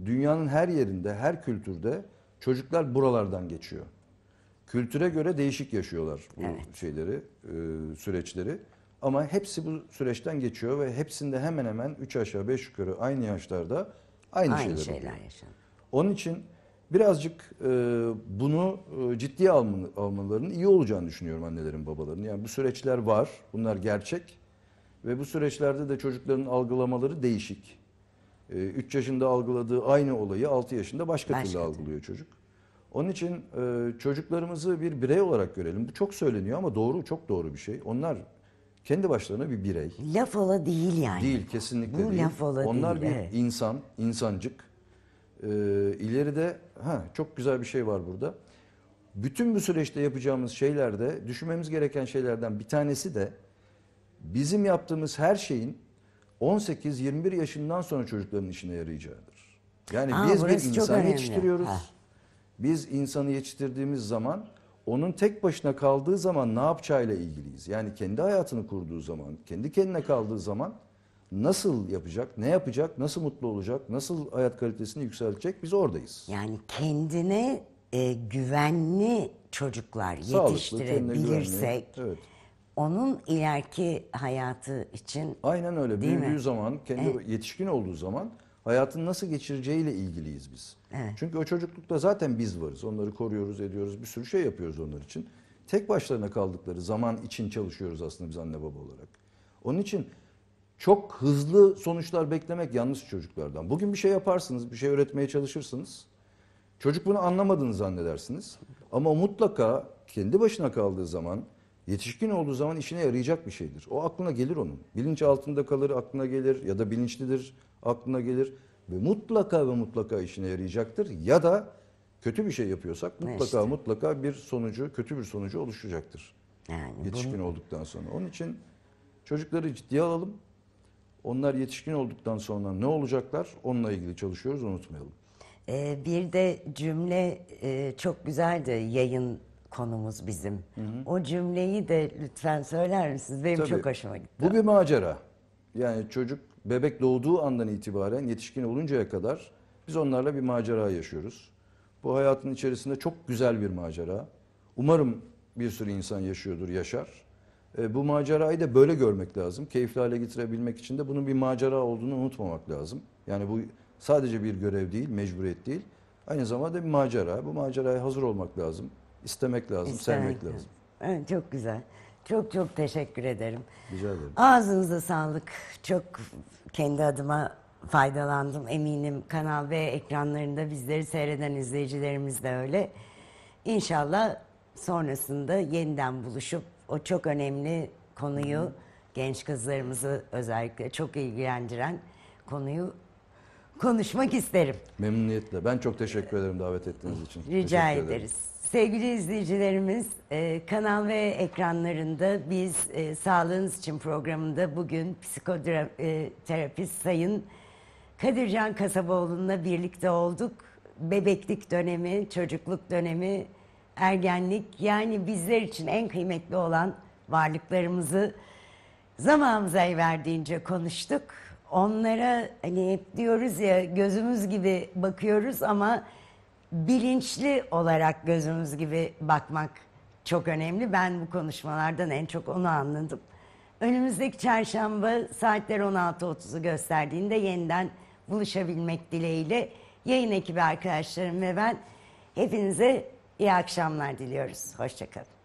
dünyanın her yerinde, her kültürde çocuklar buralardan geçiyor. Kültüre göre değişik yaşıyorlar bu evet. şeyleri, e, süreçleri. Ama hepsi bu süreçten geçiyor ve hepsinde hemen hemen 3 aşağı 5 yukarı aynı yaşlarda aynı, aynı şeyler, şeyler oluyor. yaşanıyor. Onun için birazcık e, bunu e, ciddiye almalı, almalarının iyi olacağını düşünüyorum annelerin babaların. Yani bu süreçler var, bunlar gerçek ve bu süreçlerde de çocukların algılamaları değişik. 3 ee, yaşında algıladığı aynı olayı 6 yaşında başka, başka türlü algılıyor çocuk. Onun için e, çocuklarımızı bir birey olarak görelim. Bu çok söyleniyor ama doğru, çok doğru bir şey. Onlar kendi başlarına bir birey. Laf ola değil yani. Değil, kesinlikle Bu değil. Laf ola Onlar değil, bir evet. insan, insancık. Ee, ileride ha çok güzel bir şey var burada. Bütün bu süreçte yapacağımız şeylerde düşünmemiz gereken şeylerden bir tanesi de bizim yaptığımız her şeyin 18-21 yaşından sonra çocukların işine yarayacağıdır. Yani Aa, biz bir insanı yetiştiriyoruz. Ha. Biz insanı yetiştirdiğimiz zaman onun tek başına kaldığı zaman ne yapacağıyla ilgiliyiz. Yani kendi hayatını kurduğu zaman, kendi kendine kaldığı zaman nasıl yapacak, ne yapacak, nasıl mutlu olacak, nasıl hayat kalitesini yükseltecek biz oradayız. Yani kendine e, güvenli çocuklar yetiştirebilirsek, evet onun ileriki hayatı için Aynen öyle. Değil Büyüdüğü mi? zaman, kendi Evet. yetişkin olduğu zaman hayatını nasıl geçireceğiyle ilgiliyiz biz. Evet. Çünkü o çocuklukta zaten biz varız. Onları koruyoruz, ediyoruz, bir sürü şey yapıyoruz onlar için. Tek başlarına kaldıkları zaman için çalışıyoruz aslında biz anne baba olarak. Onun için çok hızlı sonuçlar beklemek yanlış çocuklardan. Bugün bir şey yaparsınız, bir şey öğretmeye çalışırsınız. Çocuk bunu anlamadığını zannedersiniz. Ama mutlaka kendi başına kaldığı zaman yetişkin olduğu zaman işine yarayacak bir şeydir. O aklına gelir onun. Bilinç altında kalır, aklına gelir ya da bilinçlidir, aklına gelir ve mutlaka ve mutlaka işine yarayacaktır ya da kötü bir şey yapıyorsak mutlaka işte. mutlaka bir sonucu, kötü bir sonucu oluşacaktır. Yani yetişkin bunu... olduktan sonra. Onun için çocukları ciddiye alalım. Onlar yetişkin olduktan sonra ne olacaklar? Onunla ilgili çalışıyoruz, unutmayalım. Ee, bir de cümle e, çok güzeldi yayın konumuz bizim. Hı hı. O cümleyi de lütfen söyler misiniz? Benim Tabii, çok hoşuma gitti. Bu bir macera. Yani çocuk bebek doğduğu andan itibaren yetişkin oluncaya kadar biz onlarla bir macera yaşıyoruz. Bu hayatın içerisinde çok güzel bir macera. Umarım bir sürü insan yaşıyordur, yaşar. E, bu macerayı da böyle görmek lazım. Keyifli hale getirebilmek için de bunun bir macera olduğunu unutmamak lazım. Yani bu sadece bir görev değil, mecburiyet değil. Aynı zamanda bir macera. Bu maceraya hazır olmak lazım istemek lazım, İstemek sevmek lazım. lazım. Evet, çok güzel. Çok çok teşekkür ederim. Rica ederim. Ağzınıza sağlık. Çok kendi adıma faydalandım. Eminim Kanal ve ekranlarında bizleri seyreden izleyicilerimiz de öyle. İnşallah sonrasında yeniden buluşup o çok önemli konuyu Hı. genç kızlarımızı özellikle çok ilgilendiren konuyu konuşmak isterim. Memnuniyetle. Ben çok teşekkür ederim davet ettiğiniz için. Rica teşekkür ederiz. Ederim. Sevgili izleyicilerimiz, e, kanal ve ekranlarında biz e, Sağlığınız için programında bugün psikoterapist e, Sayın Kadircan Kasaboğlu'nla birlikte olduk. Bebeklik dönemi, çocukluk dönemi, ergenlik yani bizler için en kıymetli olan varlıklarımızı zamanımıza verdiğince konuştuk. Onlara hani hep diyoruz ya gözümüz gibi bakıyoruz ama bilinçli olarak gözümüz gibi bakmak çok önemli. Ben bu konuşmalardan en çok onu anladım. Önümüzdeki çarşamba saatler 16.30'u gösterdiğinde yeniden buluşabilmek dileğiyle yayın ekibi arkadaşlarım ve ben hepinize iyi akşamlar diliyoruz. Hoşçakalın.